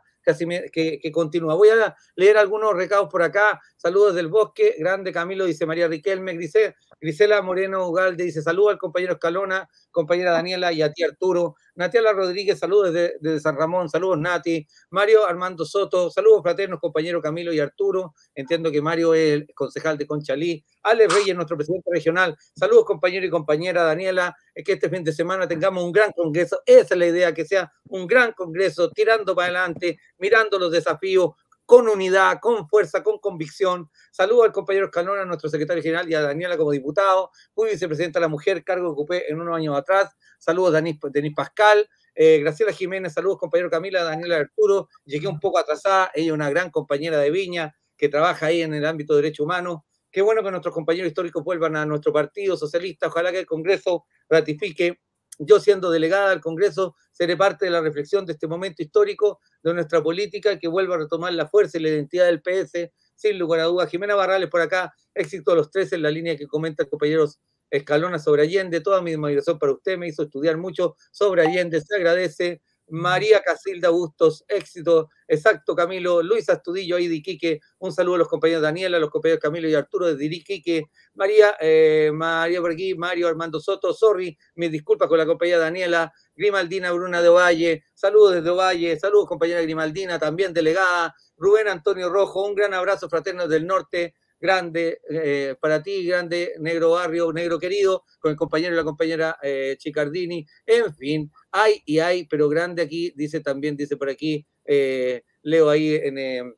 que, continúa. Voy a leer algunos recados por acá. Saludos del bosque, grande Camilo, dice María Riquelme. Grisel, Grisela Moreno Ugalde dice: Saludos al compañero Escalona, compañera Daniela y a ti Arturo. Natiala Rodríguez, saludos desde, San Ramón, saludos Nati. Mario Armando Soto, saludos fraternos, compañero Camilo y Arturo. Entiendo que Mario es el concejal de Conchalí. Alex Reyes, nuestro presidente regional, saludos compañero y compañera Daniela. Es que este fin de semana tengamos un gran congreso. Esa es la idea, que sea un gran congreso, tirando para adelante, mirando los desafíos, con unidad, con fuerza, con convicción. Saludo al compañero Scanona, a nuestro secretario general y a Daniela como diputado, muy vicepresidenta de la mujer, cargo que ocupé en unos años atrás. Saludos a Denis, Pascal, eh, Graciela Jiménez, saludos compañero Camila, Daniela Arturo. Llegué un poco atrasada, ella es una gran compañera de Viña que trabaja ahí en el ámbito de derechos humanos. Qué bueno que nuestros compañeros históricos vuelvan a nuestro partido socialista. Ojalá que el Congreso ratifique yo siendo delegada al Congreso, seré parte de la reflexión de este momento histórico de nuestra política que vuelva a retomar la fuerza y la identidad del PS, sin lugar a dudas. Jimena Barrales por acá, éxito a los tres en la línea que comentan compañeros Escalona sobre Allende, toda mi admiración para usted, me hizo estudiar mucho sobre Allende, se agradece. María Casilda Bustos, éxito, exacto Camilo, Luis Astudillo ahí Quique, un saludo a los compañeros Daniela, a los compañeros Camilo y Arturo de Quique, María, eh, María Bergui, Mario Armando Soto, sorry, mis disculpas con la compañera Daniela, Grimaldina Bruna de Ovalle, saludos desde Ovalle, saludos compañera Grimaldina, también delegada, Rubén Antonio Rojo, un gran abrazo fraterno del norte, grande eh, para ti, grande negro barrio, negro querido, con el compañero y la compañera eh, Chicardini. En fin, hay y hay, pero grande aquí, dice también, dice por aquí, eh, Leo ahí en...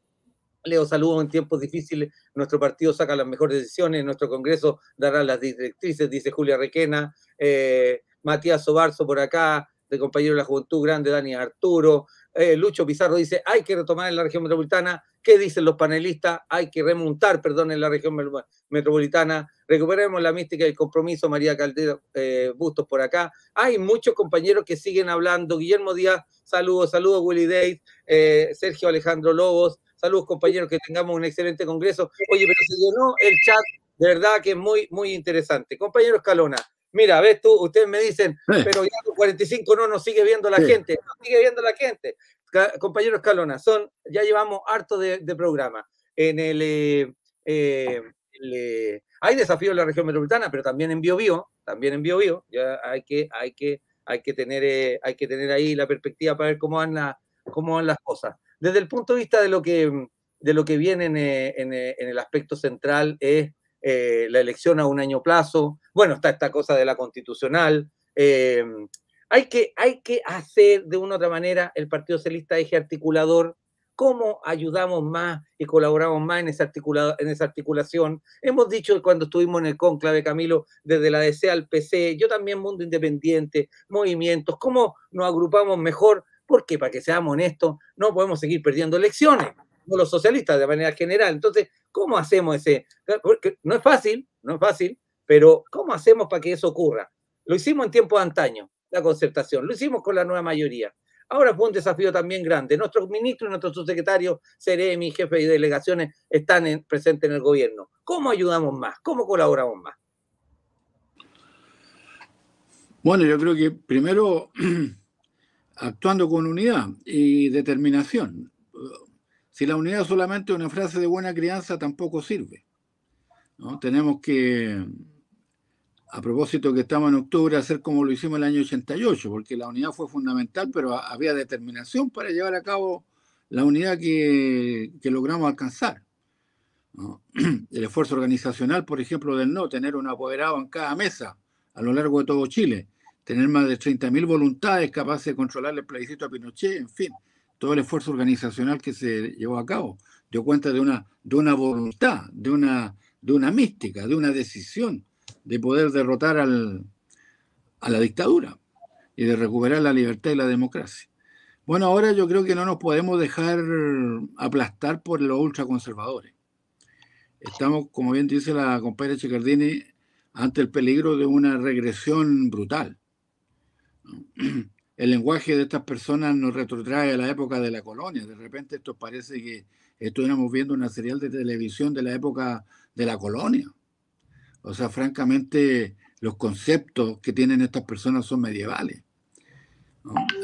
Leo, saludo en tiempos difíciles. Nuestro partido saca las mejores decisiones, nuestro Congreso dará las directrices, dice Julia Requena. Matías Sobarzo por acá, de compañero de la juventud grande, Dani Arturo. Eh, Lucho Pizarro dice, hay que retomar en la región metropolitana. ¿Qué dicen los panelistas? Hay que remontar, perdón, en la región metropolitana. Recuperemos la mística y el compromiso, María Caldera eh, Bustos por acá. Hay muchos compañeros que siguen hablando. Guillermo Díaz, saludos, saludos, Willy Days, eh, Sergio Alejandro Lobos, saludos compañeros, que tengamos un excelente congreso. Oye, pero se llenó el chat, de verdad que es muy, muy interesante. Compañero Escalona, Mira, ves tú, ustedes me dicen, pero ya los 45 no nos sigue viendo la gente, nos sigue viendo la gente. Compañeros Calona, son, ya llevamos harto de, programa. En el, eh, eh, eh, hay desafíos en la región metropolitana, pero también en BioBio, también en BioBio, ya hay que, hay que, hay que tener, hay que tener ahí la perspectiva para ver cómo van, cómo van las cosas. Desde el punto de vista de lo que, de lo que viene en, en el aspecto central es eh, la elección a un año plazo, bueno, está esta cosa de la constitucional. Eh, hay, que, hay que hacer de una u otra manera el Partido Socialista eje articulador. ¿Cómo ayudamos más y colaboramos más en esa, en esa articulación? Hemos dicho cuando estuvimos en el conclave, Camilo, desde la DC al PC, yo también Mundo Independiente, movimientos, ¿cómo nos agrupamos mejor? Porque, para que seamos honestos, no podemos seguir perdiendo elecciones los socialistas de manera general. Entonces, ¿cómo hacemos ese? Porque no es fácil, no es fácil, pero ¿cómo hacemos para que eso ocurra? Lo hicimos en tiempos antaño, la concertación, lo hicimos con la nueva mayoría. Ahora fue un desafío también grande. Nuestros ministros y nuestros subsecretarios, Ceremi, jefes y delegaciones, están presentes en el gobierno. ¿Cómo ayudamos más? ¿Cómo colaboramos más? Bueno, yo creo que primero actuando con unidad y determinación. Si la unidad es solamente una frase de buena crianza, tampoco sirve. ¿no? Tenemos que, a propósito que estamos en octubre, hacer como lo hicimos el año 88, porque la unidad fue fundamental, pero había determinación para llevar a cabo la unidad que, logramos alcanzar. El esfuerzo organizacional, por ejemplo, del no tener un apoderado en cada mesa a lo largo de todo Chile, tener más de 30.000 voluntades capaces de controlar el plebiscito a Pinochet, en fin, todo el esfuerzo organizacional que se llevó a cabo. Dio cuenta de una, de una voluntad, de una, de una mística, de una decisión de poder derrotar al, a la dictadura y de recuperar la libertad y la democracia. Bueno, ahora yo creo que no nos podemos dejar aplastar por los ultraconservadores. Estamos, como bien dice la compañera Chicardini, ante el peligro de una regresión brutal. el lenguaje de estas personas nos retrotrae a la época de la colonia. De repente esto parece que estuviéramos viendo una serial de televisión de la época de la colonia. O sea, francamente, los conceptos que tienen estas personas son medievales.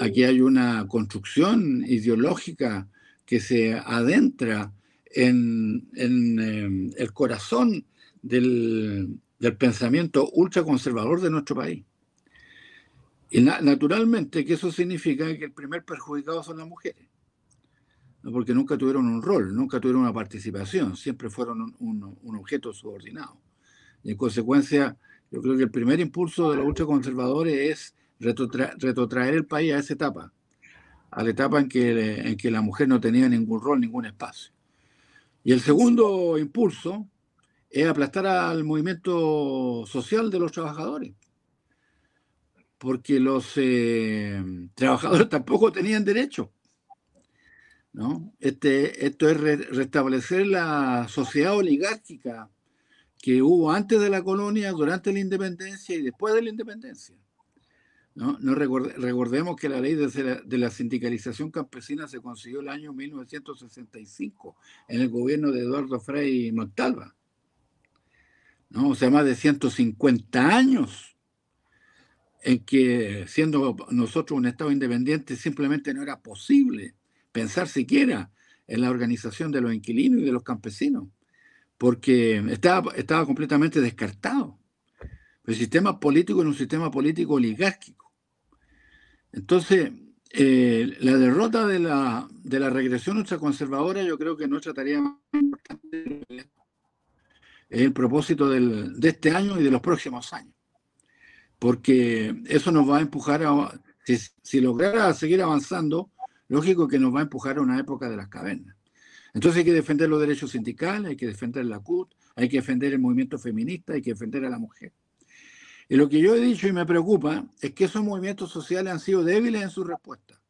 Aquí hay una construcción ideológica que se adentra en, eh, el corazón del pensamiento ultraconservador de nuestro país. Y naturalmente que eso significa que el primer perjudicado son las mujeres, porque nunca tuvieron un rol, nunca tuvieron una participación, siempre fueron un, objeto subordinado. Y en consecuencia, yo creo que el primer impulso de los ultraconservadores es retrotraer el país a esa etapa, a la etapa en que, en que la mujer no tenía ningún rol, ningún espacio. Y el segundo impulso es aplastar al movimiento social de los trabajadores porque los eh, trabajadores tampoco tenían derecho. ¿no? Este, esto es restablecer la sociedad oligárquica que hubo antes de la colonia, durante la independencia y después de la independencia. ¿no? recordemos que la ley de, la, sindicalización campesina se consiguió el año 1965 en el gobierno de Eduardo Frei Montalva. ¿no? O sea, más de 150 años en que siendo nosotros un Estado independiente simplemente no era posible pensar siquiera en la organización de los inquilinos y de los campesinos, porque estaba, estaba completamente descartado. El sistema político era un sistema político oligárquico. Entonces, eh, la derrota de la, de la regresión ultraconservadora yo creo que nuestra tarea más importante es el propósito de este año y de los próximos años porque eso nos va a empujar a, si, si, lograra seguir avanzando, lógico que nos va a empujar a una época de las cavernas. Entonces hay que defender los derechos sindicales, hay que defender la CUT, hay que defender el movimiento feminista, hay que defender a la mujer. Y lo que yo he dicho y me preocupa es que esos movimientos sociales han sido débiles en su respuesta.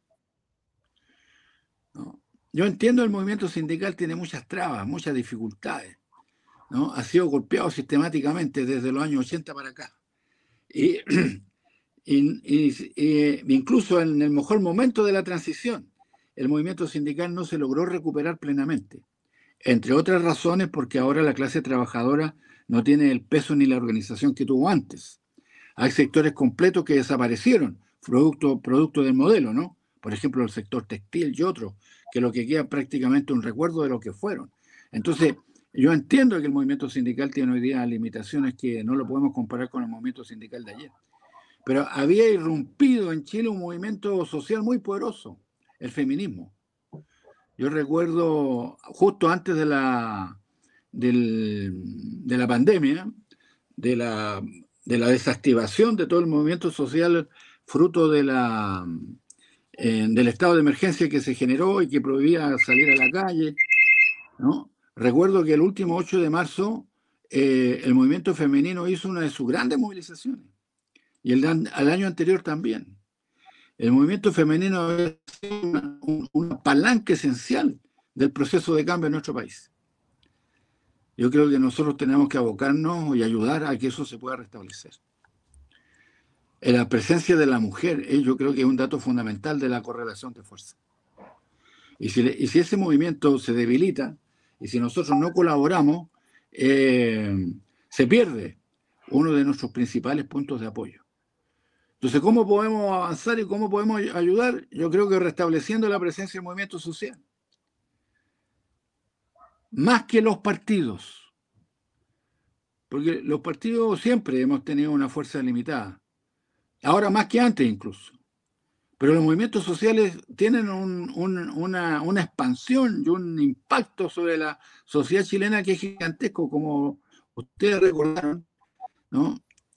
Yo entiendo el movimiento sindical tiene muchas trabas, muchas dificultades. Ha sido golpeado sistemáticamente desde los años 80 para acá. y, incluso en el mejor momento de la transición, el movimiento sindical no se logró recuperar plenamente, entre otras razones porque ahora la clase trabajadora no tiene el peso ni la organización que tuvo antes. Hay sectores completos que desaparecieron, producto, producto del modelo, ¿no? Por ejemplo, el sector textil y otros, que lo que queda prácticamente un recuerdo de lo que fueron. Entonces, yo entiendo que el movimiento sindical tiene hoy día limitaciones que no lo podemos comparar con el movimiento sindical de ayer. Pero había irrumpido en Chile un movimiento social muy poderoso, el feminismo. Yo recuerdo justo antes de la, de la pandemia, de la, desactivación de todo el movimiento social fruto de la, eh, del estado de emergencia que se generó y que prohibía salir a la calle, ¿no? Recuerdo que el último 8 de marzo eh, el movimiento femenino hizo una de sus grandes movilizaciones y el, al año anterior también. El movimiento femenino es una, un, palanque esencial del proceso de cambio en nuestro país. Yo creo que nosotros tenemos que abocarnos y ayudar a que eso se pueda restablecer. Eh, la presencia de la mujer, eh, yo creo que es un dato fundamental de la correlación de fuerza. y si ese movimiento se debilita, y si nosotros no colaboramos, eh, se pierde uno de nuestros principales puntos de apoyo. Entonces, ¿cómo podemos avanzar y cómo podemos ayudar? Yo creo que restableciendo la presencia del movimiento social. Más que los partidos. Porque los partidos siempre hemos tenido una fuerza limitada. Ahora más que antes incluso pero los movimientos sociales tienen una, expansión y un impacto sobre la sociedad chilena que es gigantesco, como ustedes recordaron,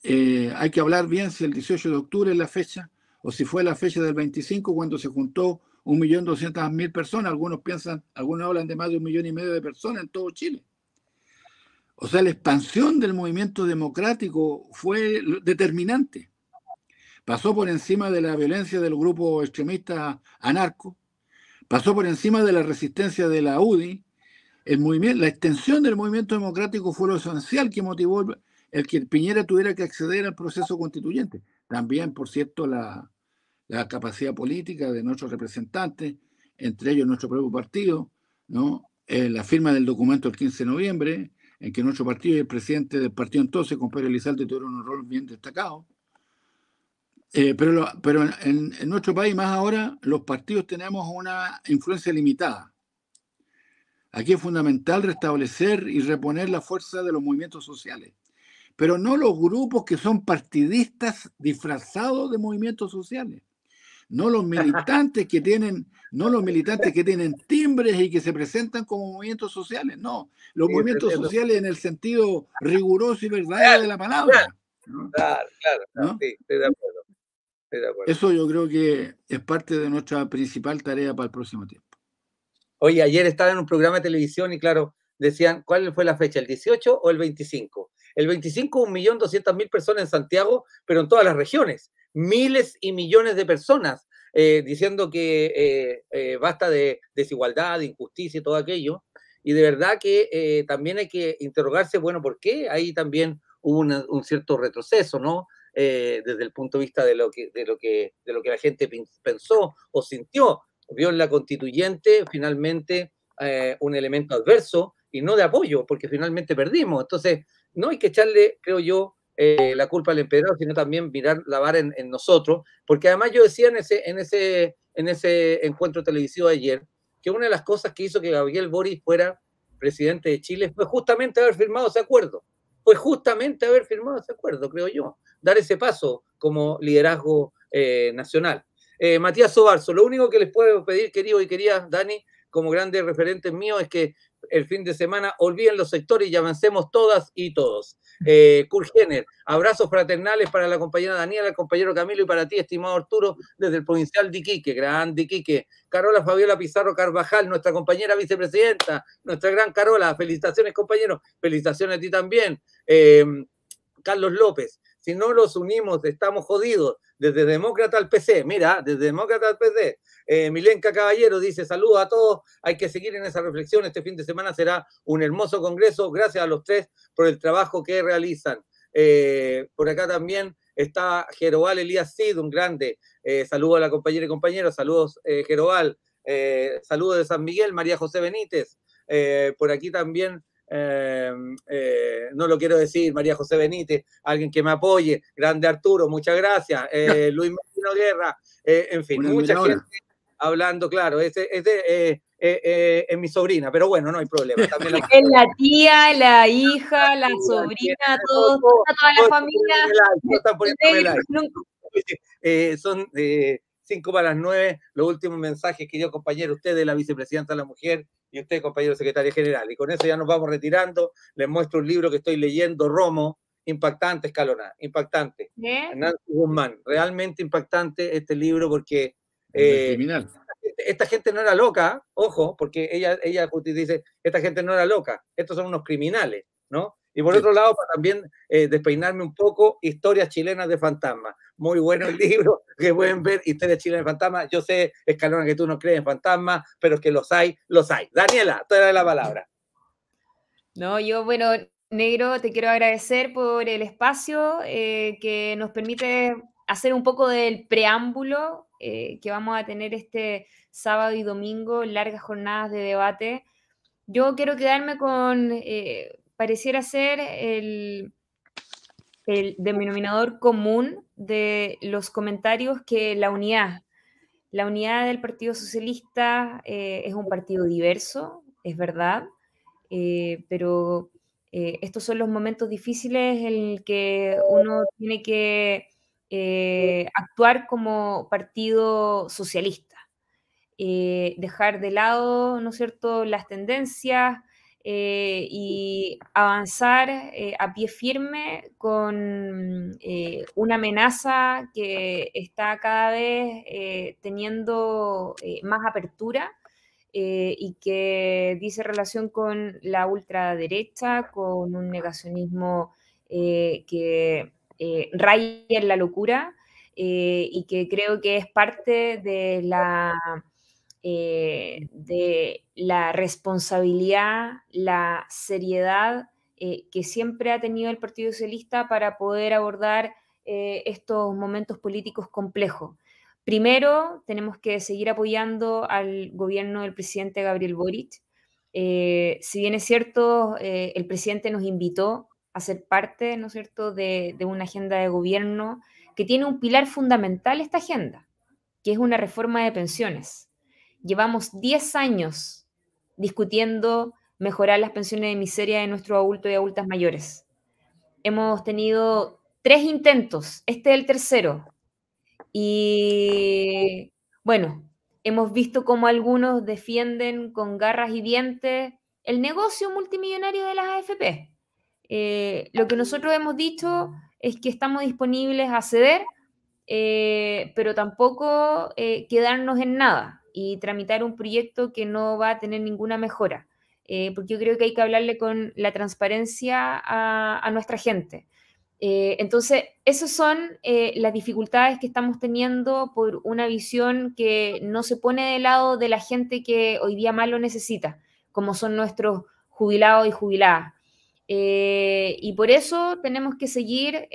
eh, hay que hablar bien si el 18 de octubre es la fecha o si fue la fecha del 25 cuando se juntó 1.200.000 personas. Algunos piensan, algunos hablan de más de un millón y medio de personas en todo Chile. O sea, la expansión del movimiento democrático fue determinante pasó por encima de la violencia del grupo extremista anarco, pasó por encima de la resistencia de la UDI. la extensión del movimiento democrático fue lo esencial que motivó el, que Piñera tuviera que acceder al proceso constituyente. También, por cierto, la, capacidad política de nuestros representantes, entre ellos nuestro propio partido, ¿no? Eh, la firma del documento el 15 de noviembre, en que nuestro partido y el presidente del partido entonces, compadre Elizalde, tuvieron un rol bien destacado. Eh, pero pero en, nuestro país, más ahora, los partidos tenemos una influencia limitada. Aquí es fundamental restablecer y reponer la fuerza de los movimientos sociales, pero no los grupos que son partidistas disfrazados de movimientos sociales, no los militantes que tienen, no los militantes que tienen timbres y que se presentan como movimientos sociales, no, los movimientos sociales en el sentido riguroso y verdadero de la palabra. Claro, claro, sí, estoy de acuerdo. Eso yo creo que es parte de nuestra principal tarea para el próximo tiempo. Oye, ayer estaba en un programa de televisión y claro, decían, ¿cuál fue la fecha? ¿El 18 o el 25? El 25, 1.200.000 personas en Santiago, pero en todas las regiones. Miles y millones de personas eh, diciendo que eh, eh, basta de desigualdad, de injusticia y todo aquello. Y de verdad que también hay que interrogarse, bueno, ¿por qué? Ahí también hubo un cierto retroceso, ¿no? Eh, desde el punto de vista de lo, que, de, lo que, de lo que la gente pensó o sintió. Vio en la constituyente finalmente eh, un elemento adverso y no de apoyo, porque finalmente perdimos. Entonces, no hay que echarle, creo yo, eh, la culpa al emperador, sino también mirar la vara en, nosotros, porque además yo decía en ese, en, ese, en ese encuentro televisivo de ayer que una de las cosas que hizo que Gabriel Boris fuera presidente de Chile fue justamente haber firmado ese acuerdo, fue justamente haber firmado ese acuerdo, creo yo dar ese paso como liderazgo eh, nacional. Eh, Matías Sobarzo, lo único que les puedo pedir, querido y querida Dani, como grandes referente mío, es que el fin de semana olviden los sectores y avancemos todas y todos. Eh, abrazos fraternales para la compañera Daniela, el compañero Camilo y para ti, estimado Arturo, desde el provincial Diquique, gran Diquique. Carola Fabiola Pizarro Carvajal, nuestra compañera vicepresidenta, nuestra gran Carola, felicitaciones compañero, felicitaciones a ti también. Eh, Carlos López, si no los unimos, estamos jodidos. Desde Demócrata al PC, mira, desde Demócrata al PC. milenca eh, Milenka Caballero dice, saludos a todos, hay que seguir en esa reflexión. Este fin de semana será un hermoso congreso. Gracias a los tres por el trabajo que realizan. Eh, por acá también está Jerobal Elías Cid, un grande. Eh, saludo a la compañera y compañeros, saludos Jerobal. saludos de San Miguel, María José Benítez. por aquí también Em, eh, no lo quiero decir, María José Benítez, alguien que me apoye, grande Arturo, muchas gracias, eh, Luis Martino Guerra, eh, en fin, mucha gente hablando, claro, ese, es mi sobrina, pero bueno, no hay problema. la... la tía, la hija, la, sobrina, toda la familia. son cinco para las nueve, los últimos mensajes, querido compañero, usted de la vicepresidenta de la mujer, y usted, compañero secretario general. Y con eso ya nos vamos retirando. Les muestro un libro que estoy leyendo, Romo, impactante, Escalona, impactante. Hernán Guzmán, realmente impactante este libro porque... Eh, criminal. Esta gente no era loca, ojo, porque ella, ella dice, esta gente no era loca, estos son unos criminales, ¿no? Y por otro lado, para también eh, despeinarme un poco, Historias chilenas de fantasmas. Muy bueno el libro, que pueden ver, Historias chilenas de fantasmas. Yo sé, Escalona, que tú no crees en fantasmas, pero que los hay, los hay. Daniela, tú eres la palabra. No, yo, bueno, Negro, te quiero agradecer por el espacio eh, que nos permite hacer un poco del preámbulo eh, que vamos a tener este sábado y domingo, largas jornadas de debate. Yo quiero quedarme con, pareciera ser el, denominador común de los comentarios que la unidad, la unidad del Partido Socialista eh, es un partido diverso, es verdad, eh, pero eh, estos son los momentos difíciles en los que uno tiene que actuar como partido socialista, dejar de lado, ¿no es cierto?, las tendencias, eh, y avanzar eh, a pie firme con eh, una amenaza que está cada vez teniendo más apertura y que dice relación con la ultraderecha, con un negacionismo que raya en la locura y que creo que es parte de la eh, de la responsabilidad, la seriedad eh, que siempre ha tenido el Partido Socialista para poder abordar eh, estos momentos políticos complejos. Primero, tenemos que seguir apoyando al gobierno del presidente Gabriel Boric. si bien es cierto, el presidente nos invitó a ser parte, ¿no es cierto?, de una agenda de gobierno que tiene un pilar fundamental esta agenda, que es una reforma de pensiones Llevamos 10 años discutiendo mejorar las pensiones de miseria de nuestros adultos y adultas mayores. Hemos tenido tres intentos, este es el tercero. Y bueno, hemos visto cómo algunos defienden con garras y dientes el negocio multimillonario de las AFP. Eh, lo que nosotros hemos dicho es que estamos disponibles a ceder, eh, pero tampoco eh, quedarnos en nada y tramitar un proyecto que no va a tener ninguna mejora. Eh, porque yo creo que hay que hablarle con la transparencia a, nuestra gente. Eh, entonces, esas son eh, las dificultades que estamos teniendo por una visión que no se pone de lado de la gente que hoy día más lo necesita, como son nuestros jubilados y jubiladas. y por eso tenemos que seguir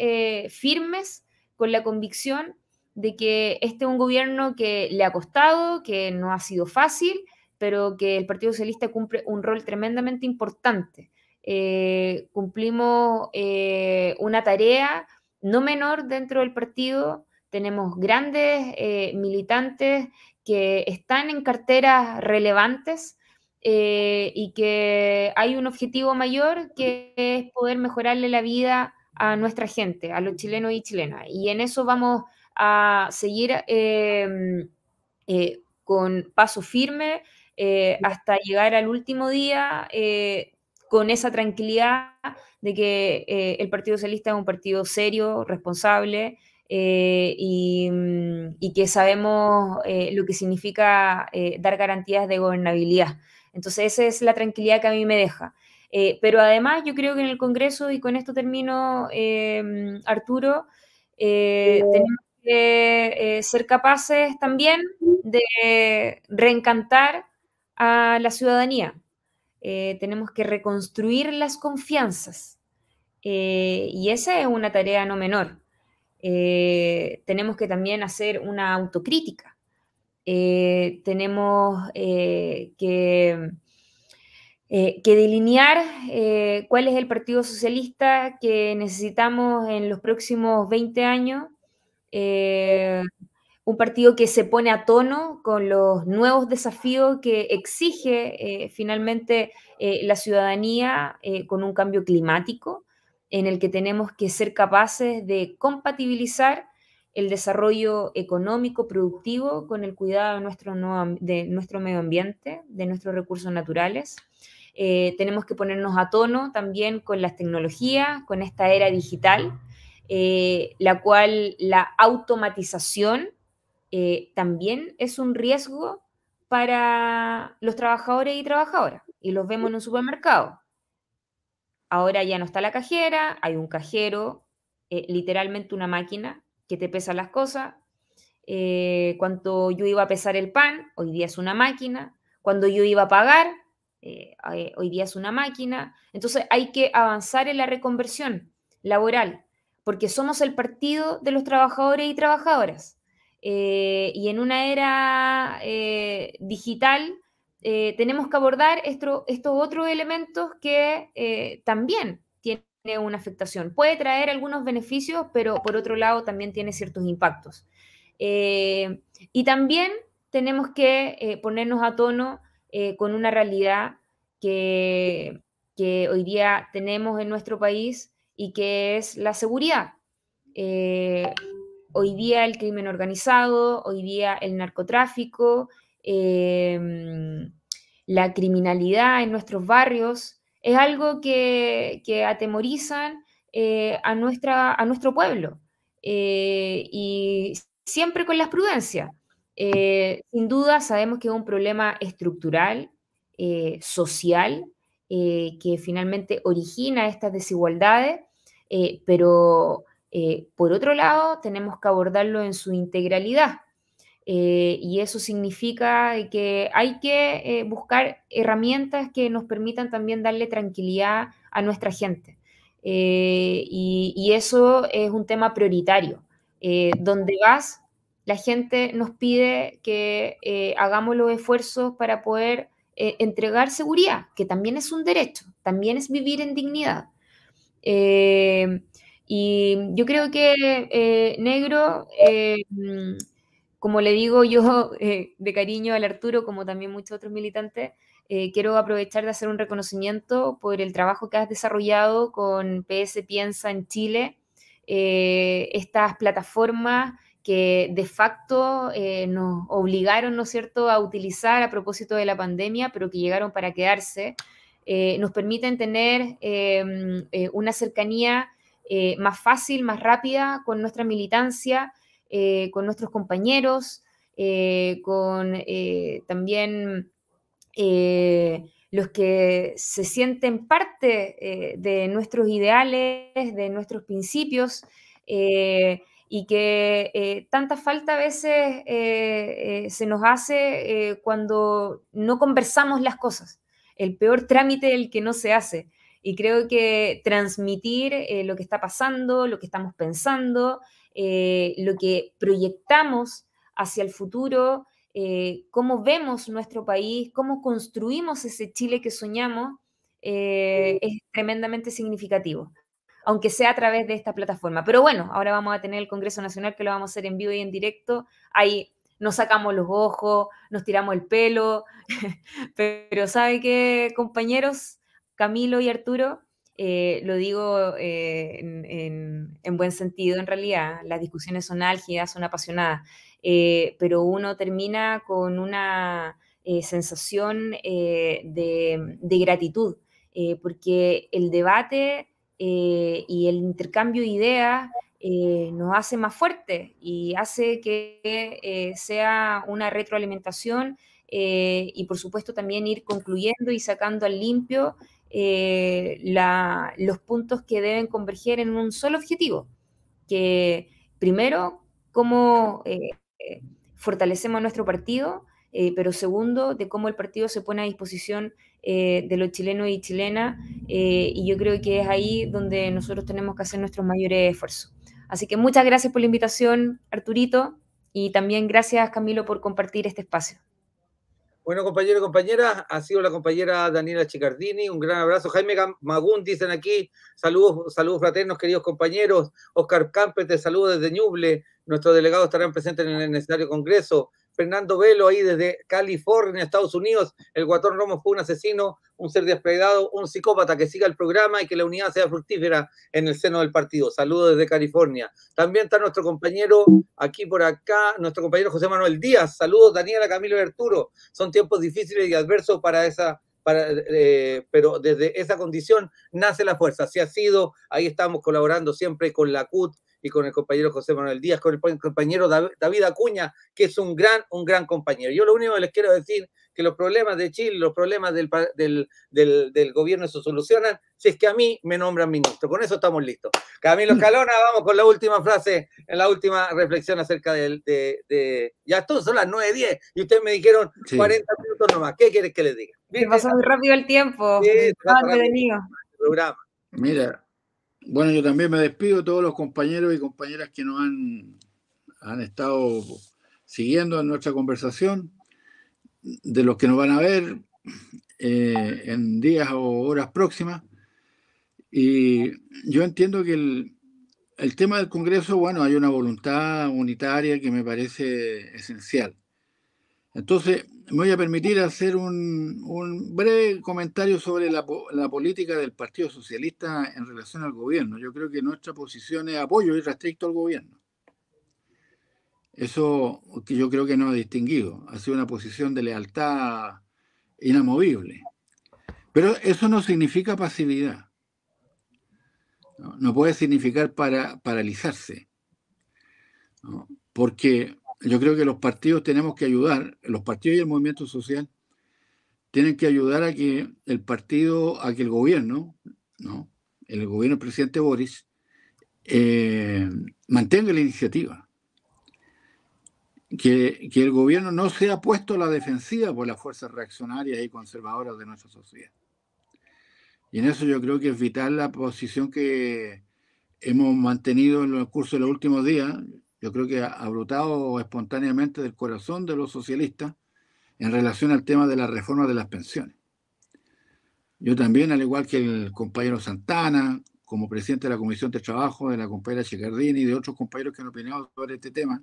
firmes con la convicción de que este es un gobierno que le ha costado, que no ha sido fácil, pero que el Partido Socialista cumple un rol tremendamente importante. Eh, cumplimos eh, una tarea no menor dentro del partido, tenemos grandes eh, militantes que están en carteras relevantes y que hay un objetivo mayor que es poder mejorarle la vida a nuestra gente, a los chilenos y chilenas. Y en eso vamos a seguir em, eh, con paso firme eh, hasta llegar al último día eh, con esa tranquilidad de que el Partido Socialista es un partido serio, responsable. Mm, y, que sabemos lo que significa dar garantías de gobernabilidad. Entonces, esa es la tranquilidad que a mí me deja. pero además yo creo que en el Congreso, y con esto termino, em, Arturo, tenemos eh, ser capaces también de reencantar a la ciudadanía. Eh, tenemos que reconstruir las confianzas eh, y esa es una tarea no menor. tenemos que también hacer una autocrítica. tenemos que que delinear cuál es el Partido Socialista que necesitamos en los próximos 20 años eh, un partido que se pone a tono con los nuevos desafíos que exige eh, finalmente eh, la ciudadanía con un cambio climático, en el que tenemos que ser capaces de compatibilizar el desarrollo económico, productivo, con el cuidado de nuestro, de nuestro medio ambiente, de nuestros recursos naturales. tenemos que ponernos a tono también con las tecnologías, con esta era digital eh, la cual la automatización eh, también es un riesgo para los trabajadores y trabajadoras, y los vemos en un supermercado. Ahora ya no está la cajera, hay un cajero, eh, literalmente una máquina que te pesa las cosas. cuando yo iba a pesar el pan, hoy día es una máquina. Cuando yo iba a pagar, hoy día es una máquina. Entonces hay que avanzar en la reconversión laboral porque somos el partido de los trabajadores y trabajadoras. Eh, y en una era eh, digital eh, tenemos que abordar estos otros elementos que también tienen una afectación. Puede traer algunos beneficios, pero por otro lado también tiene ciertos impactos. y también tenemos que ponernos a tono con una realidad que hoy día tenemos en nuestro país y que es la seguridad. Eh, hoy día el crimen organizado, hoy día el narcotráfico, em, la criminalidad en nuestros barrios, es algo que, que atemorizan eh, a, nuestra, a nuestro pueblo. Eh, y siempre con las prudencias. sin duda sabemos que es un problema estructural, social, que finalmente origina estas desigualdades eh, pero eh, por otro lado tenemos que abordarlo en su integralidad. Eh, y eso significa que hay que buscar herramientas que nos permitan también darle tranquilidad a nuestra gente. y, eso es un tema prioritario. donde vas, la gente nos pide que hagamos los esfuerzos para poder entregar seguridad, que también es un derecho, también es vivir en dignidad. Eh, y yo creo que eh, negro, eh, mm, como le digo yo de cariño al Arturo, como también muchos otros militantes, quiero aprovechar de hacer un reconocimiento por el trabajo que has desarrollado con PS Piensa en Chile, estas plataformas que de facto nos obligaron, ¿no es cierto?, a utilizar a propósito de la pandemia, pero que llegaron para quedarse. Eh, nos permiten tener em, eh, una cercanía eh, más fácil, más rápida con nuestra militancia, con nuestros compañeros, con también los que se sienten parte de nuestros ideales, de nuestros principios y que tanta falta a veces se nos hace cuando no conversamos las cosas el peor trámite del que no se hace. Y creo que transmitir eh, lo que está pasando, lo que estamos pensando, eh, lo que proyectamos hacia el futuro, eh, cómo vemos nuestro país, cómo construimos ese Chile que soñamos, es tremendamente significativo, aunque sea a través de esta plataforma. Pero bueno, ahora vamos a tener el Congreso Nacional que lo vamos a hacer en vivo y en directo. Hay nos sacamos los ojos, nos tiramos el pelo, pero ¿sabe qué, compañeros? Camilo y Arturo, eh, lo digo eh, en, buen sentido, en realidad, las discusiones son álgidas, son apasionadas, eh, pero uno termina con una sensación de, gratitud, porque el debate y el intercambio de ideas eh, nos hace más fuerte y hace que eh, sea una retroalimentación eh, y por supuesto también ir concluyendo y sacando al limpio los puntos que deben converger en un solo objetivo, que primero, cómo fortalecemos nuestro partido, eh, pero segundo, de cómo el partido se pone a disposición eh, de los chilenos y chilenas, eh, y yo creo que es ahí donde nosotros tenemos que hacer nuestros mayores esfuerzos. Así que muchas gracias por la invitación, Arturito, y también gracias, Camilo, por compartir este espacio. Bueno, compañeros y compañeras, ha sido la compañera Daniela Chicardini. Un gran abrazo. Jaime Magún, dicen aquí. Saludos, saludos fraternos, queridos compañeros. Oscar Campes, te saludo desde Ñuble. Nuestros delegados estarán presentes en el necesario congreso. Fernando Velo ahí desde California, Estados Unidos. El Guatón Romo fue un asesino, un ser desplegado, un psicópata que siga el programa y que la unidad sea fructífera en el seno del partido. Saludos desde California. También está nuestro compañero aquí por acá, nuestro compañero José Manuel Díaz. Saludos Daniela, Camilo y Arturo. Son tiempos difíciles y adversos para esa para, eh, pero desde esa condición nace la fuerza. Así ha sido, ahí estamos colaborando siempre con la CUT, y con el compañero José Manuel Díaz, con el compañero David Acuña, que es un gran, un gran compañero. Yo lo único que les quiero decir que los problemas de Chile, los problemas del, gobierno se solucionan si es que a mí me nombran ministro. Con eso estamos listos. Camilo Calona, vamos con la última frase, la última reflexión acerca del, de, Ya todos son las 9.10 y ustedes me dijeron 40 minutos nomás. ¿Qué quieres que les diga? Se pasó muy rápido el tiempo. Mira, bueno, yo también me despido de todos los compañeros y compañeras que nos han, han estado siguiendo en nuestra conversación, de los que nos van a ver eh, en días o horas próximas. Y yo entiendo que el, el tema del Congreso, bueno, hay una voluntad unitaria que me parece esencial. Entonces, me voy a permitir hacer un, breve comentario sobre la, política del Partido Socialista en relación al gobierno. Yo creo que nuestra posición es apoyo y restricto al gobierno. Eso que yo creo que no ha distinguido. Ha sido una posición de lealtad inamovible. Pero eso no significa pasividad. No, puede significar paralizarse. Porque yo creo que los partidos tenemos que ayudar, los partidos y el movimiento social tienen que ayudar a que el partido, a que el gobierno, ¿no? el gobierno del presidente Boris, eh, mantenga la iniciativa. Que, que, el gobierno no sea puesto a la defensiva por las fuerzas reaccionarias y conservadoras de nuestra sociedad. Y en eso yo creo que es vital la posición que hemos mantenido en el curso de los últimos días yo creo que ha brotado espontáneamente del corazón de los socialistas en relación al tema de la reforma de las pensiones. Yo también, al igual que el compañero Santana, como presidente de la Comisión de Trabajo, de la compañera Chicardini y de otros compañeros que han opinado sobre este tema,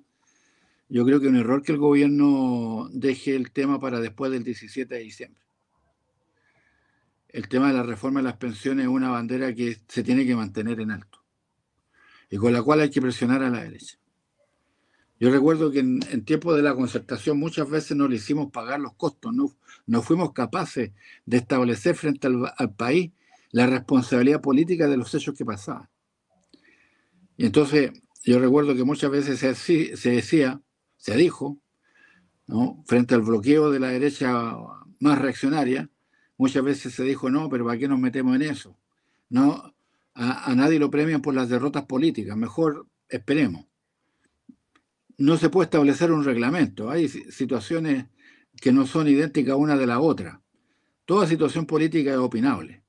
yo creo que es un error que el gobierno deje el tema para después del 17 de diciembre. El tema de la reforma de las pensiones es una bandera que se tiene que mantener en alto y con la cual hay que presionar a la derecha. Yo recuerdo que en, en tiempos de la concertación muchas veces no le hicimos pagar los costos, no, fuimos capaces de establecer frente al, país la responsabilidad política de los hechos que pasaban. Y entonces yo recuerdo que muchas veces se, se decía, se dijo, ¿no? frente al bloqueo de la derecha más reaccionaria, muchas veces se dijo, no, pero ¿para qué nos metemos en eso? No, a nadie lo premian por las derrotas políticas, mejor esperemos no se puede establecer un reglamento. Hay situaciones que no son idénticas una de la otra. Toda situación política es opinable.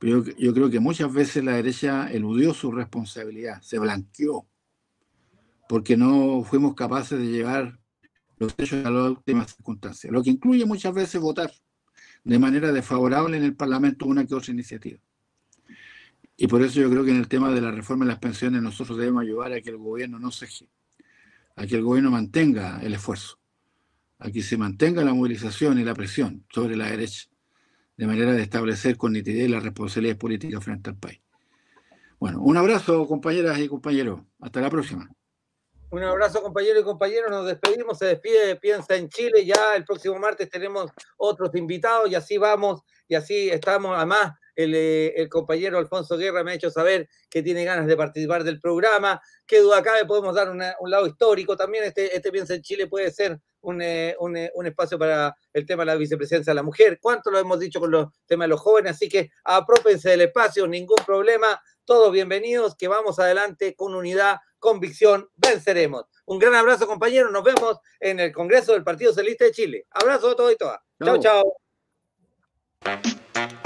Pero yo, creo que muchas veces la derecha eludió su responsabilidad, se blanqueó, porque no fuimos capaces de llevar los hechos a las últimas circunstancias, lo que incluye muchas veces votar de manera desfavorable en el Parlamento una que otra iniciativa. Y por eso yo creo que en el tema de la reforma de las pensiones nosotros debemos ayudar a que el gobierno no se se a que el gobierno mantenga el esfuerzo, a que se mantenga la movilización y la presión sobre la derecha, de manera de establecer con nitidez las responsabilidades políticas frente al país. Bueno, un abrazo compañeras y compañeros. Hasta la próxima. Un abrazo compañeros y compañeros. Nos despedimos. Se despide Piensa en Chile. Ya el próximo martes tenemos otros invitados y así vamos y así estamos. Además, eh, el, compañero Alfonso Guerra me ha hecho saber que tiene ganas de participar del programa. Qué duda cabe, podemos dar un lado histórico. También este, este Piensa en Chile puede ser eh, eh, un, espacio para el tema de la vicepresidencia de la mujer. ¿Cuánto lo hemos dicho con los temas de los jóvenes? Así que aprópense del espacio, ningún problema. Todos bienvenidos, que vamos adelante con unidad, convicción, venceremos. Un gran abrazo, compañero, Nos vemos en el Congreso del Partido Socialista de Chile. Abrazo a todos y todas. Chao, chao.